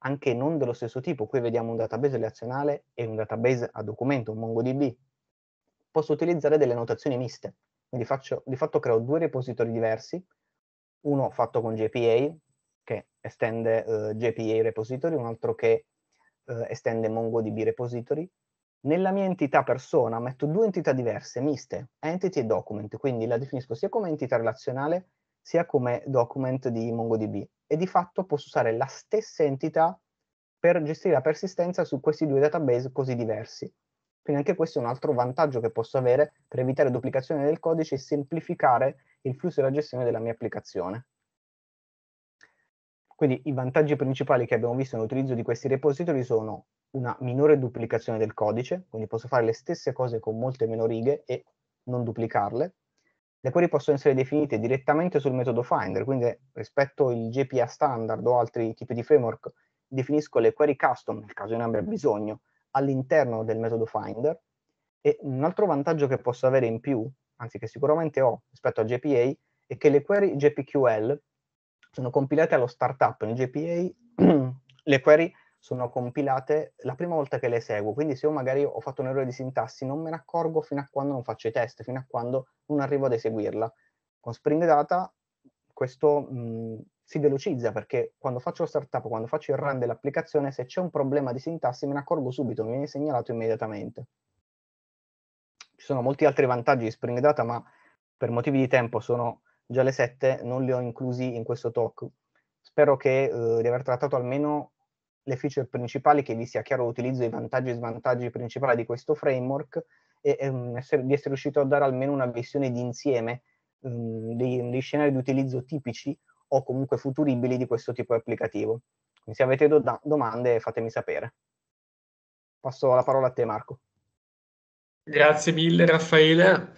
anche non dello stesso tipo, qui vediamo un database relazionale e un database a documento, un MongoDB, posso utilizzare delle notazioni miste, quindi faccio, di fatto creo due repository diversi, uno fatto con JPA, che estende eh, JPA repository, un altro che eh, estende MongoDB repository, nella mia entità persona metto due entità diverse, miste, entity e document, quindi la definisco sia come entità relazionale sia come document di MongoDB e di fatto posso usare la stessa entità per gestire la persistenza su questi due database così diversi. Quindi anche questo è un altro vantaggio che posso avere per evitare duplicazione del codice e semplificare il flusso e la gestione della mia applicazione. Quindi i vantaggi principali che abbiamo visto nell'utilizzo di questi repository sono una minore duplicazione del codice, quindi posso fare le stesse cose con molte meno righe e non duplicarle. Le query possono essere definite direttamente sul metodo finder, quindi rispetto al GPA standard o altri tipi di framework, definisco le query custom, nel caso io ne abbia bisogno, all'interno del metodo finder. E un altro vantaggio che posso avere in più, anzi che sicuramente ho rispetto al GPA, è che le query GPQL sono compilate allo startup in GPA, le query sono compilate la prima volta che le eseguo, quindi se io magari ho fatto un errore di sintassi non me ne accorgo fino a quando non faccio i test, fino a quando non arrivo ad eseguirla. Con Spring Data questo mh, si velocizza perché quando faccio lo startup, quando faccio il run dell'applicazione, se c'è un problema di sintassi me ne accorgo subito, mi viene segnalato immediatamente. Ci sono molti altri vantaggi di Spring Data, ma per motivi di tempo sono già le sette non le ho inclusi in questo talk. Spero che, eh, di aver trattato almeno le feature principali, che vi sia chiaro l'utilizzo, i vantaggi e svantaggi principali di questo framework e ehm, essere, di essere riuscito a dare almeno una visione d'insieme ehm, dei, dei scenari di utilizzo tipici o comunque futuribili di questo tipo di applicativo. Quindi se avete do domande fatemi sapere. Passo la parola a te Marco. Grazie mille Raffaele.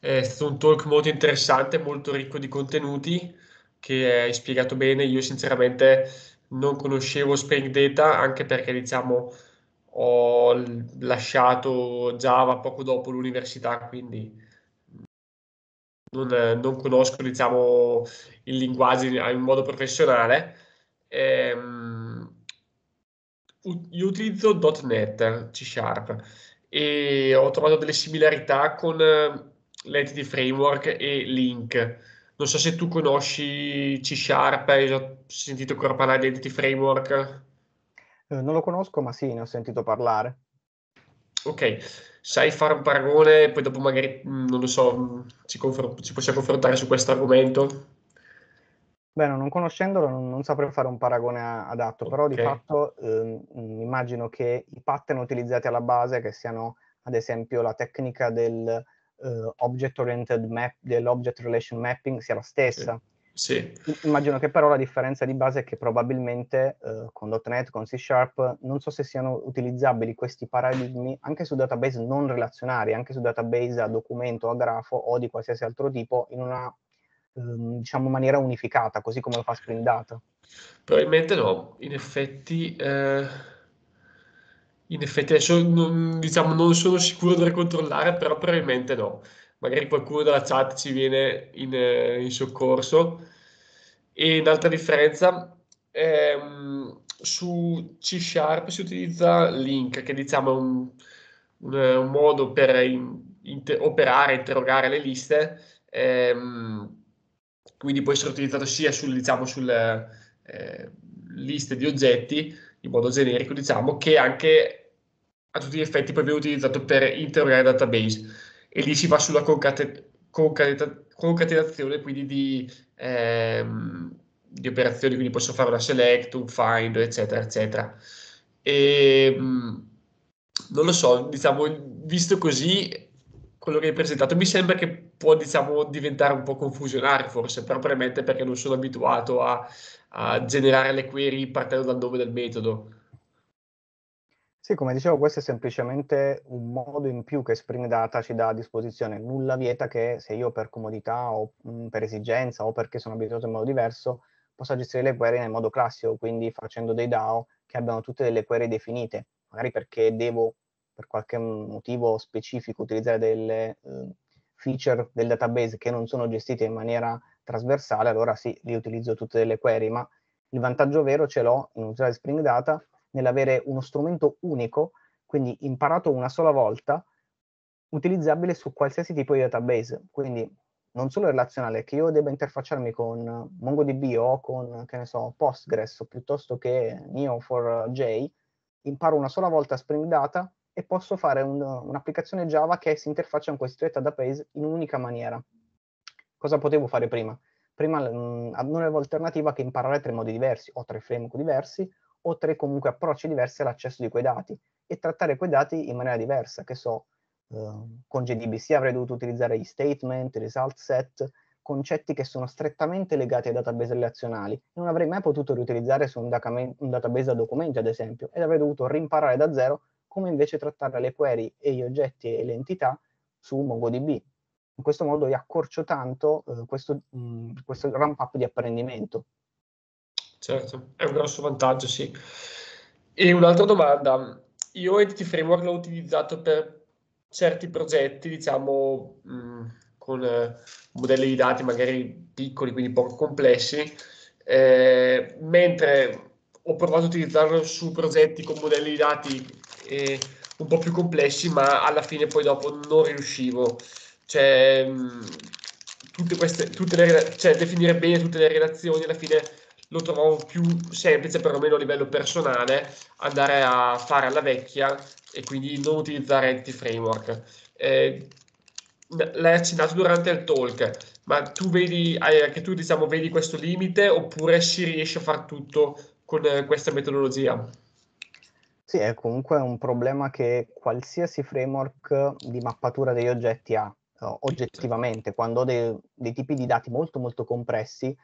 È stato un talk molto interessante, molto ricco di contenuti che hai spiegato bene. Io sinceramente non conoscevo Spring Data anche perché diciamo ho lasciato Java poco dopo l'università, quindi non, non conosco diciamo, il linguaggio in modo professionale. Ehm, io utilizzo .NET C Sharp e ho trovato delle similarità con l'entity framework e link. Non so se tu conosci C Sharp, hai sentito ancora parlare di entity framework? Eh, non lo conosco, ma sì, ne ho sentito parlare. Ok, sai fare un paragone, poi dopo magari, mm, non lo so, mm, ci, confr- ci possiamo confrontare su questo argomento? Beh, non conoscendolo non, non, saprei fare un paragone adatto, però di fatto ehm, mm, immagino che i pattern utilizzati alla base, che siano ad esempio la tecnica del eh, object-oriented map, dell'object relation mapping sia la stessa. Sì. sì. Immagino che però la differenza di base è che probabilmente eh, con .NET, con C Sharp, non so se siano utilizzabili questi paradigmi anche su database non relazionari, anche su database a documento, a grafo o di qualsiasi altro tipo in una ehm, diciamo maniera unificata, così come lo fa Spring Data? Probabilmente no, in effetti eh, in effetti adesso non, diciamo, non sono sicuro da controllare, però probabilmente no. Magari qualcuno della chat ci viene in, eh, in soccorso. E un'altra differenza è, ehm, su C Sharp si utilizza Link, che diciamo è un, un, eh, un modo per in, inter, operare, interrogare le liste, ehm, quindi può essere utilizzato sia sul, diciamo, sulle eh, liste di oggetti, in modo generico, diciamo, che anche a tutti gli effetti poi viene utilizzato per interrogare database e lì si va sulla concatenazione quindi di, ehm, di, operazioni, quindi posso fare una select, un find, eccetera, eccetera. E, mm, non lo so, diciamo, visto così, quello che hai presentato mi sembra che può diciamo, diventare un po' confusionario forse, propriamente perché non sono abituato a, a generare le query partendo dal nome del metodo. Sì, come dicevo, questo è semplicemente un modo in più che Spring Data ci dà a disposizione. Nulla vieta che se io per comodità o mh, mm, per esigenza o perché sono abituato in modo diverso possa gestire le query nel modo classico, quindi facendo dei DAO che abbiano tutte delle query definite, magari perché devo per qualche motivo specifico utilizzare delle eh, feature del database che non sono gestite in maniera trasversale, allora sì, li utilizzo tutte delle query, ma il vantaggio vero ce l'ho in usare Spring Data nell'avere uno strumento unico, quindi imparato una sola volta, utilizzabile su qualsiasi tipo di database. Quindi non solo relazionale, che io debba interfacciarmi con MongoDB o con, che ne so, Postgres piuttosto che Neo4j, imparo una sola volta Spring Data e posso fare un, un'applicazione Java che si interfaccia con questi tre database in un'unica maniera. Cosa potevo fare prima? Prima mh, non avevo alternativa che imparare tre modi diversi o tre framework diversi o tre comunque approcci diversi all'accesso di quei dati e trattare quei dati in maniera diversa, che so, eh, con JDBC avrei dovuto utilizzare gli statement, i result set, concetti che sono strettamente legati ai database relazionali. Non avrei mai potuto riutilizzare su un, un database a documenti, ad esempio, ed avrei dovuto rimparare da zero come invece trattare le query e gli oggetti e le entità su MongoDB. In questo modo io accorcio tanto eh, questo, mh, mm, questo ramp up di apprendimento Certo, è un grosso vantaggio, sì. E un'altra domanda, io Entity Framework l'ho utilizzato per certi progetti, diciamo, mh, mm, con eh, modelli di dati magari piccoli, quindi poco complessi, eh, mentre ho provato a utilizzarlo su progetti con modelli di dati eh, un po' più complessi, ma alla fine poi dopo non riuscivo. Cioè, mh, mm, tutte queste, tutte le, cioè, definire bene tutte le relazioni alla fine lo trovo più semplice, perlomeno a livello personale, andare a fare alla vecchia e quindi non utilizzare entity framework. Eh, l'hai accennato durante il talk, ma tu vedi, anche tu diciamo, vedi questo limite oppure si riesce a far tutto con eh, questa metodologia? Sì, è comunque un problema che qualsiasi framework di mappatura degli oggetti ha, eh, oggettivamente, quando ho dei, dei tipi di dati molto molto compressi,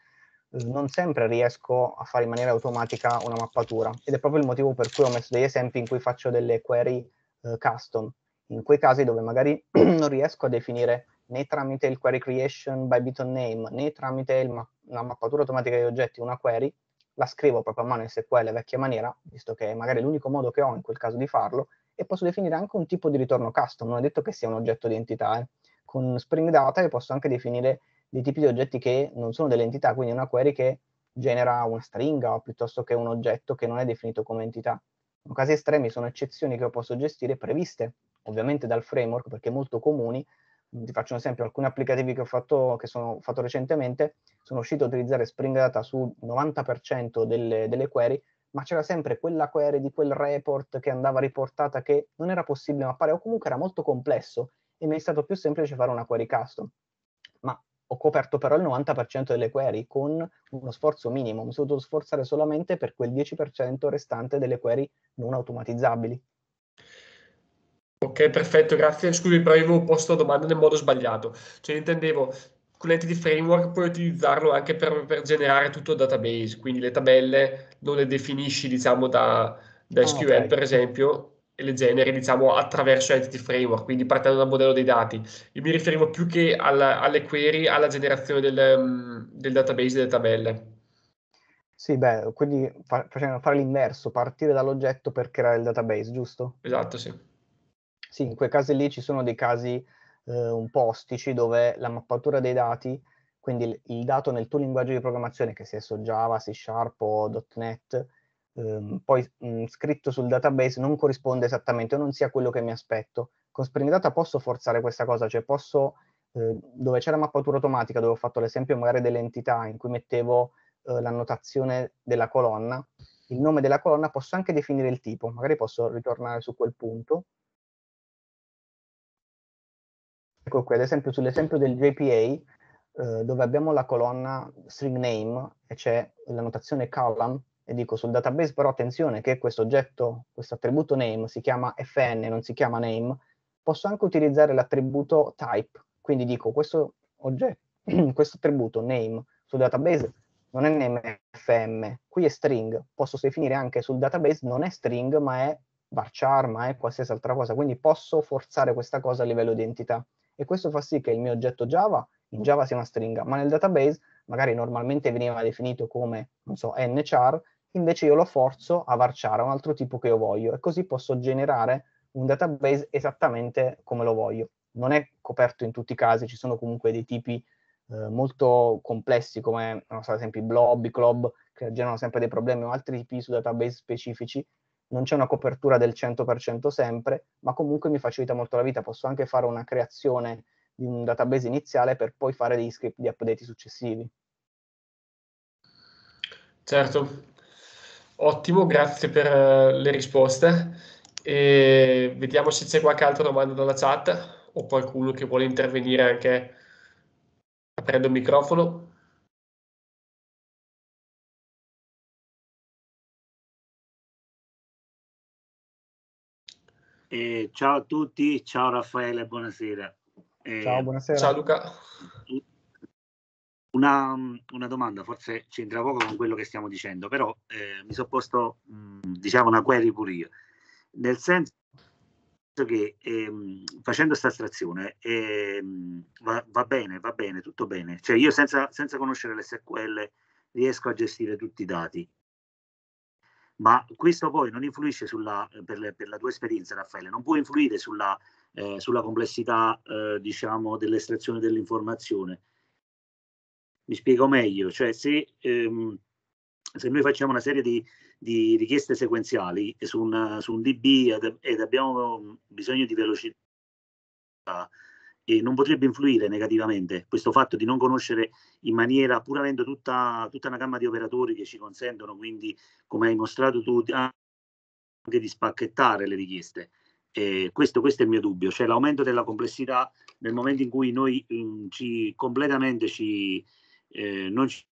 non sempre riesco a fare in maniera automatica una mappatura ed è proprio il motivo per cui ho messo degli esempi in cui faccio delle query eh, custom, in quei casi dove magari non riesco a definire né tramite il query creation by Beaton name né tramite ma- la mappatura automatica di oggetti una query, la scrivo proprio a mano in SQL vecchia maniera, visto che è magari l'unico modo che ho in quel caso di farlo, e posso definire anche un tipo di ritorno custom, non è detto che sia un oggetto di entità, eh. con Spring Data io posso anche definire di tipi di oggetti che non sono delle entità, quindi una query che genera una stringa o piuttosto che un oggetto che non è definito come entità. In casi estremi sono eccezioni che io posso gestire previste ovviamente dal framework perché molto comuni. Ti faccio un esempio, alcuni applicativi che ho fatto, che sono, fatto recentemente, sono uscito a utilizzare Spring Data su 90% delle, delle query, ma c'era sempre quella query di quel report che andava riportata che non era possibile mappare o comunque era molto complesso e mi è stato più semplice fare una query custom ho coperto però il 90% delle query con uno sforzo minimo, mi sono dovuto sforzare solamente per quel 10% restante delle query non automatizzabili. Ok, perfetto, grazie. Scusi, però avevo posto la domanda nel modo sbagliato. Cioè, intendevo, con di framework puoi utilizzarlo anche per, per, generare tutto il database, quindi le tabelle non le definisci, diciamo, da, da ah, SQL, oh, okay. per esempio, le genere diciamo attraverso entity framework, quindi partendo dal modello dei dati. Io mi riferivo più che alla, alle query, alla generazione del, mm, del, database delle tabelle. Sì, beh, quindi fa, facendo fare l'inverso, partire dall'oggetto per creare il database, giusto? Esatto, sì. Sì, in quei casi lì ci sono dei casi eh, un po' ostici dove la mappatura dei dati, quindi il, il dato nel tuo linguaggio di programmazione, che sia su Java, C Sharp o .NET, ehm, poi mh, scritto sul database non corrisponde esattamente o non sia quello che mi aspetto. Con Spring Data posso forzare questa cosa, cioè posso, eh, dove c'è la mappatura automatica, dove ho fatto l'esempio magari delle entità in cui mettevo eh, l'annotazione della colonna, il nome della colonna posso anche definire il tipo, magari posso ritornare su quel punto. Ecco qui, ad esempio, sull'esempio del JPA, eh, dove abbiamo la colonna string name e c'è la notazione column e dico sul database però attenzione che questo oggetto, questo attributo name si chiama fn, non si chiama name, posso anche utilizzare l'attributo type, quindi dico questo oggetto, questo attributo name sul database non è name fm, qui è string, posso definire anche sul database non è string ma è varchar, ma è qualsiasi altra cosa, quindi posso forzare questa cosa a livello di entità e questo fa sì che il mio oggetto Java in Java sia una stringa, ma nel database magari normalmente veniva definito come, non so, nchar, invece io lo forzo a varciare un altro tipo che io voglio e così posso generare un database esattamente come lo voglio. Non è coperto in tutti i casi, ci sono comunque dei tipi eh, molto complessi come, so, ad esempio, i blob, i club, che generano sempre dei problemi o altri tipi su database specifici. Non c'è una copertura del 100% sempre, ma comunque mi facilita molto la vita. Posso anche fare una creazione di un database iniziale per poi fare degli script di update successivi. Certo, Ottimo, grazie per eh, le risposte. E vediamo se c'è qualche altra domanda dalla chat o qualcuno che vuole intervenire anche aprendo il microfono. E ciao a tutti, ciao Raffaele, buonasera. E ciao, buonasera. Ciao Luca. Una, mm, una, domanda, forse c'entra poco con quello che stiamo dicendo, però eh, mi sono posto, mh, mm, diciamo, una query pure io, nel senso che ehm, facendo questa astrazione ehm, va, va, bene, va bene, tutto bene, cioè io senza, senza conoscere le SQL riesco a gestire tutti i dati, ma questo poi non influisce sulla, per, le, per la tua esperienza, Raffaele, non può influire sulla, eh, sulla complessità, eh, diciamo, dell'estrazione dell'informazione mi spiego meglio, cioè se, ehm, se noi facciamo una serie di, di richieste sequenziali su, una, su un DB ad, ed abbiamo mm, bisogno di velocità e non potrebbe influire negativamente questo fatto di non conoscere in maniera, pur avendo tutta, tutta una gamma di operatori che ci consentono, quindi come hai mostrato tu, anche di spacchettare le richieste. Eh, questo, questo, è il mio dubbio, cioè l'aumento della complessità nel momento in cui noi in, mm, ci, completamente ci, eh, non ci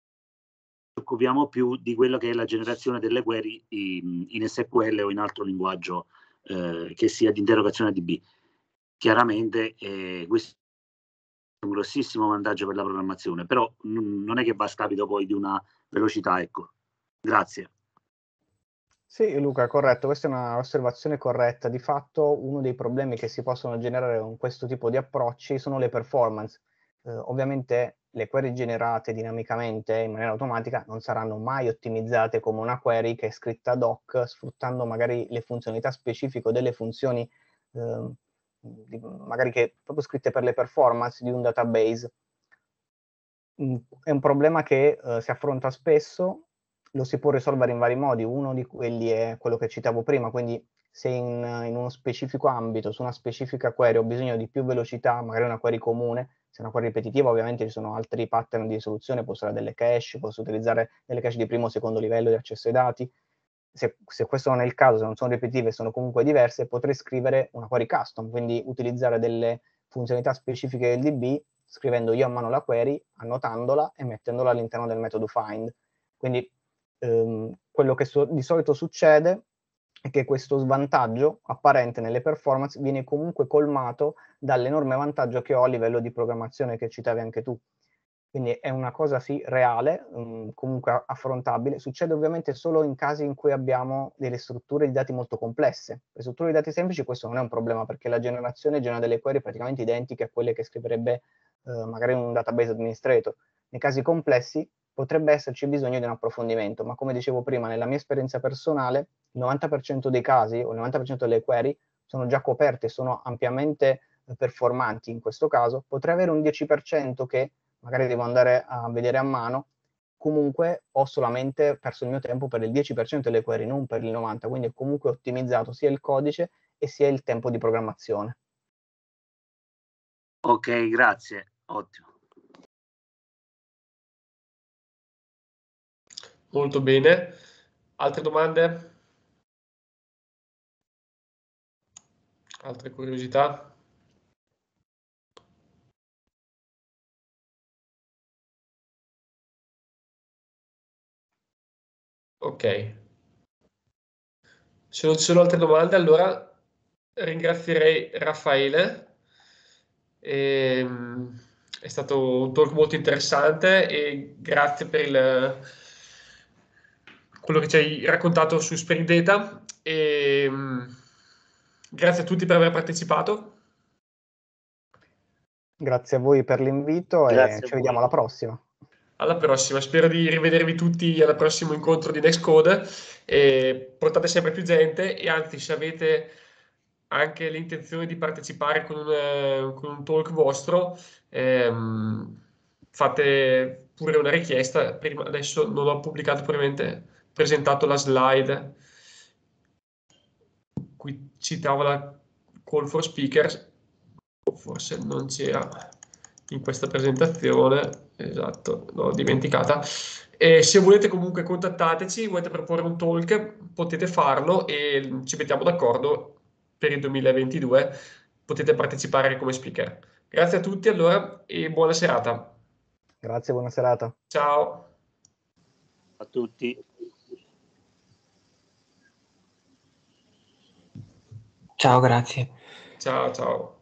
occupiamo più di quello che è la generazione delle query in, in SQL o in altro linguaggio eh, che sia di interrogazione DB. Chiaramente eh, questo è un grossissimo vantaggio per la programmazione, però non è che va a scapito poi di una velocità, ecco. Grazie. Sì, Luca, corretto, questa è un'osservazione corretta. Di fatto uno dei problemi che si possono generare con questo tipo di approcci sono le performance. Eh, ovviamente le query generate dinamicamente in maniera automatica non saranno mai ottimizzate come una query che è scritta ad hoc, sfruttando magari le funzionalità specifiche delle funzioni, eh, magari che proprio scritte per le performance di un database. Mm, è un problema che eh, si affronta spesso, lo si può risolvere in vari modi, uno di quelli è quello che citavo prima, quindi se in, in uno specifico ambito, su una specifica query ho bisogno di più velocità, magari una query comune, se è una query ripetitiva ovviamente ci sono altri pattern di risoluzione, posso usare delle cache, posso utilizzare delle cache di primo o secondo livello di accesso ai dati. Se, se, questo non è il caso, se non sono ripetitive e sono comunque diverse, potrei scrivere una query custom, quindi utilizzare delle funzionalità specifiche del DB scrivendo io a mano la query, annotandola e mettendola all'interno del metodo find. Quindi ehm, quello che so di solito succede che questo svantaggio apparente nelle performance viene comunque colmato dall'enorme vantaggio che ho a livello di programmazione che citavi anche tu. Quindi è una cosa sì reale, mm, comunque affrontabile. Succede ovviamente solo in casi in cui abbiamo delle strutture di dati molto complesse. Le strutture di dati semplici questo non è un problema perché la generazione genera delle query praticamente identiche a quelle che scriverebbe eh, magari un database administrator. Nei casi complessi potrebbe esserci bisogno di un approfondimento, ma come dicevo prima, nella mia esperienza personale, il 90% dei casi o il 90% delle query sono già coperte, sono ampiamente eh, performanti in questo caso, potrei avere un 10% che magari devo andare a vedere a mano, comunque ho solamente perso il mio tempo per il 10% delle query, non per il 90%, quindi ho comunque ottimizzato sia il codice e sia il tempo di programmazione. Ok, grazie, ottimo. Molto bene. Altre domande? Altre curiosità? Ok. Se non ci sono altre domande, allora ringrazierei Raffaele. E, ehm, è stato un talk molto interessante e grazie per il quello che ci hai raccontato su Spring Data. E, ehm, grazie a tutti per aver partecipato. Grazie a voi per l'invito grazie e ci vediamo alla prossima. Alla prossima, spero di rivedervi tutti al prossimo incontro di Dexcode. E portate sempre più gente e anzi, se avete anche l'intenzione di partecipare con un, con un talk vostro, ehm, fate pure una richiesta. Prima, adesso non ho pubblicato probabilmente presentato la slide qui citavo la call for speakers forse non c'era in questa presentazione esatto l'ho dimenticata e se volete comunque contattateci volete proporre un talk potete farlo e ci mettiamo d'accordo per il 2022 potete partecipare come speaker grazie a tutti allora e buona serata grazie buona serata ciao a tutti Ciao, grazie. Ciao, ciao.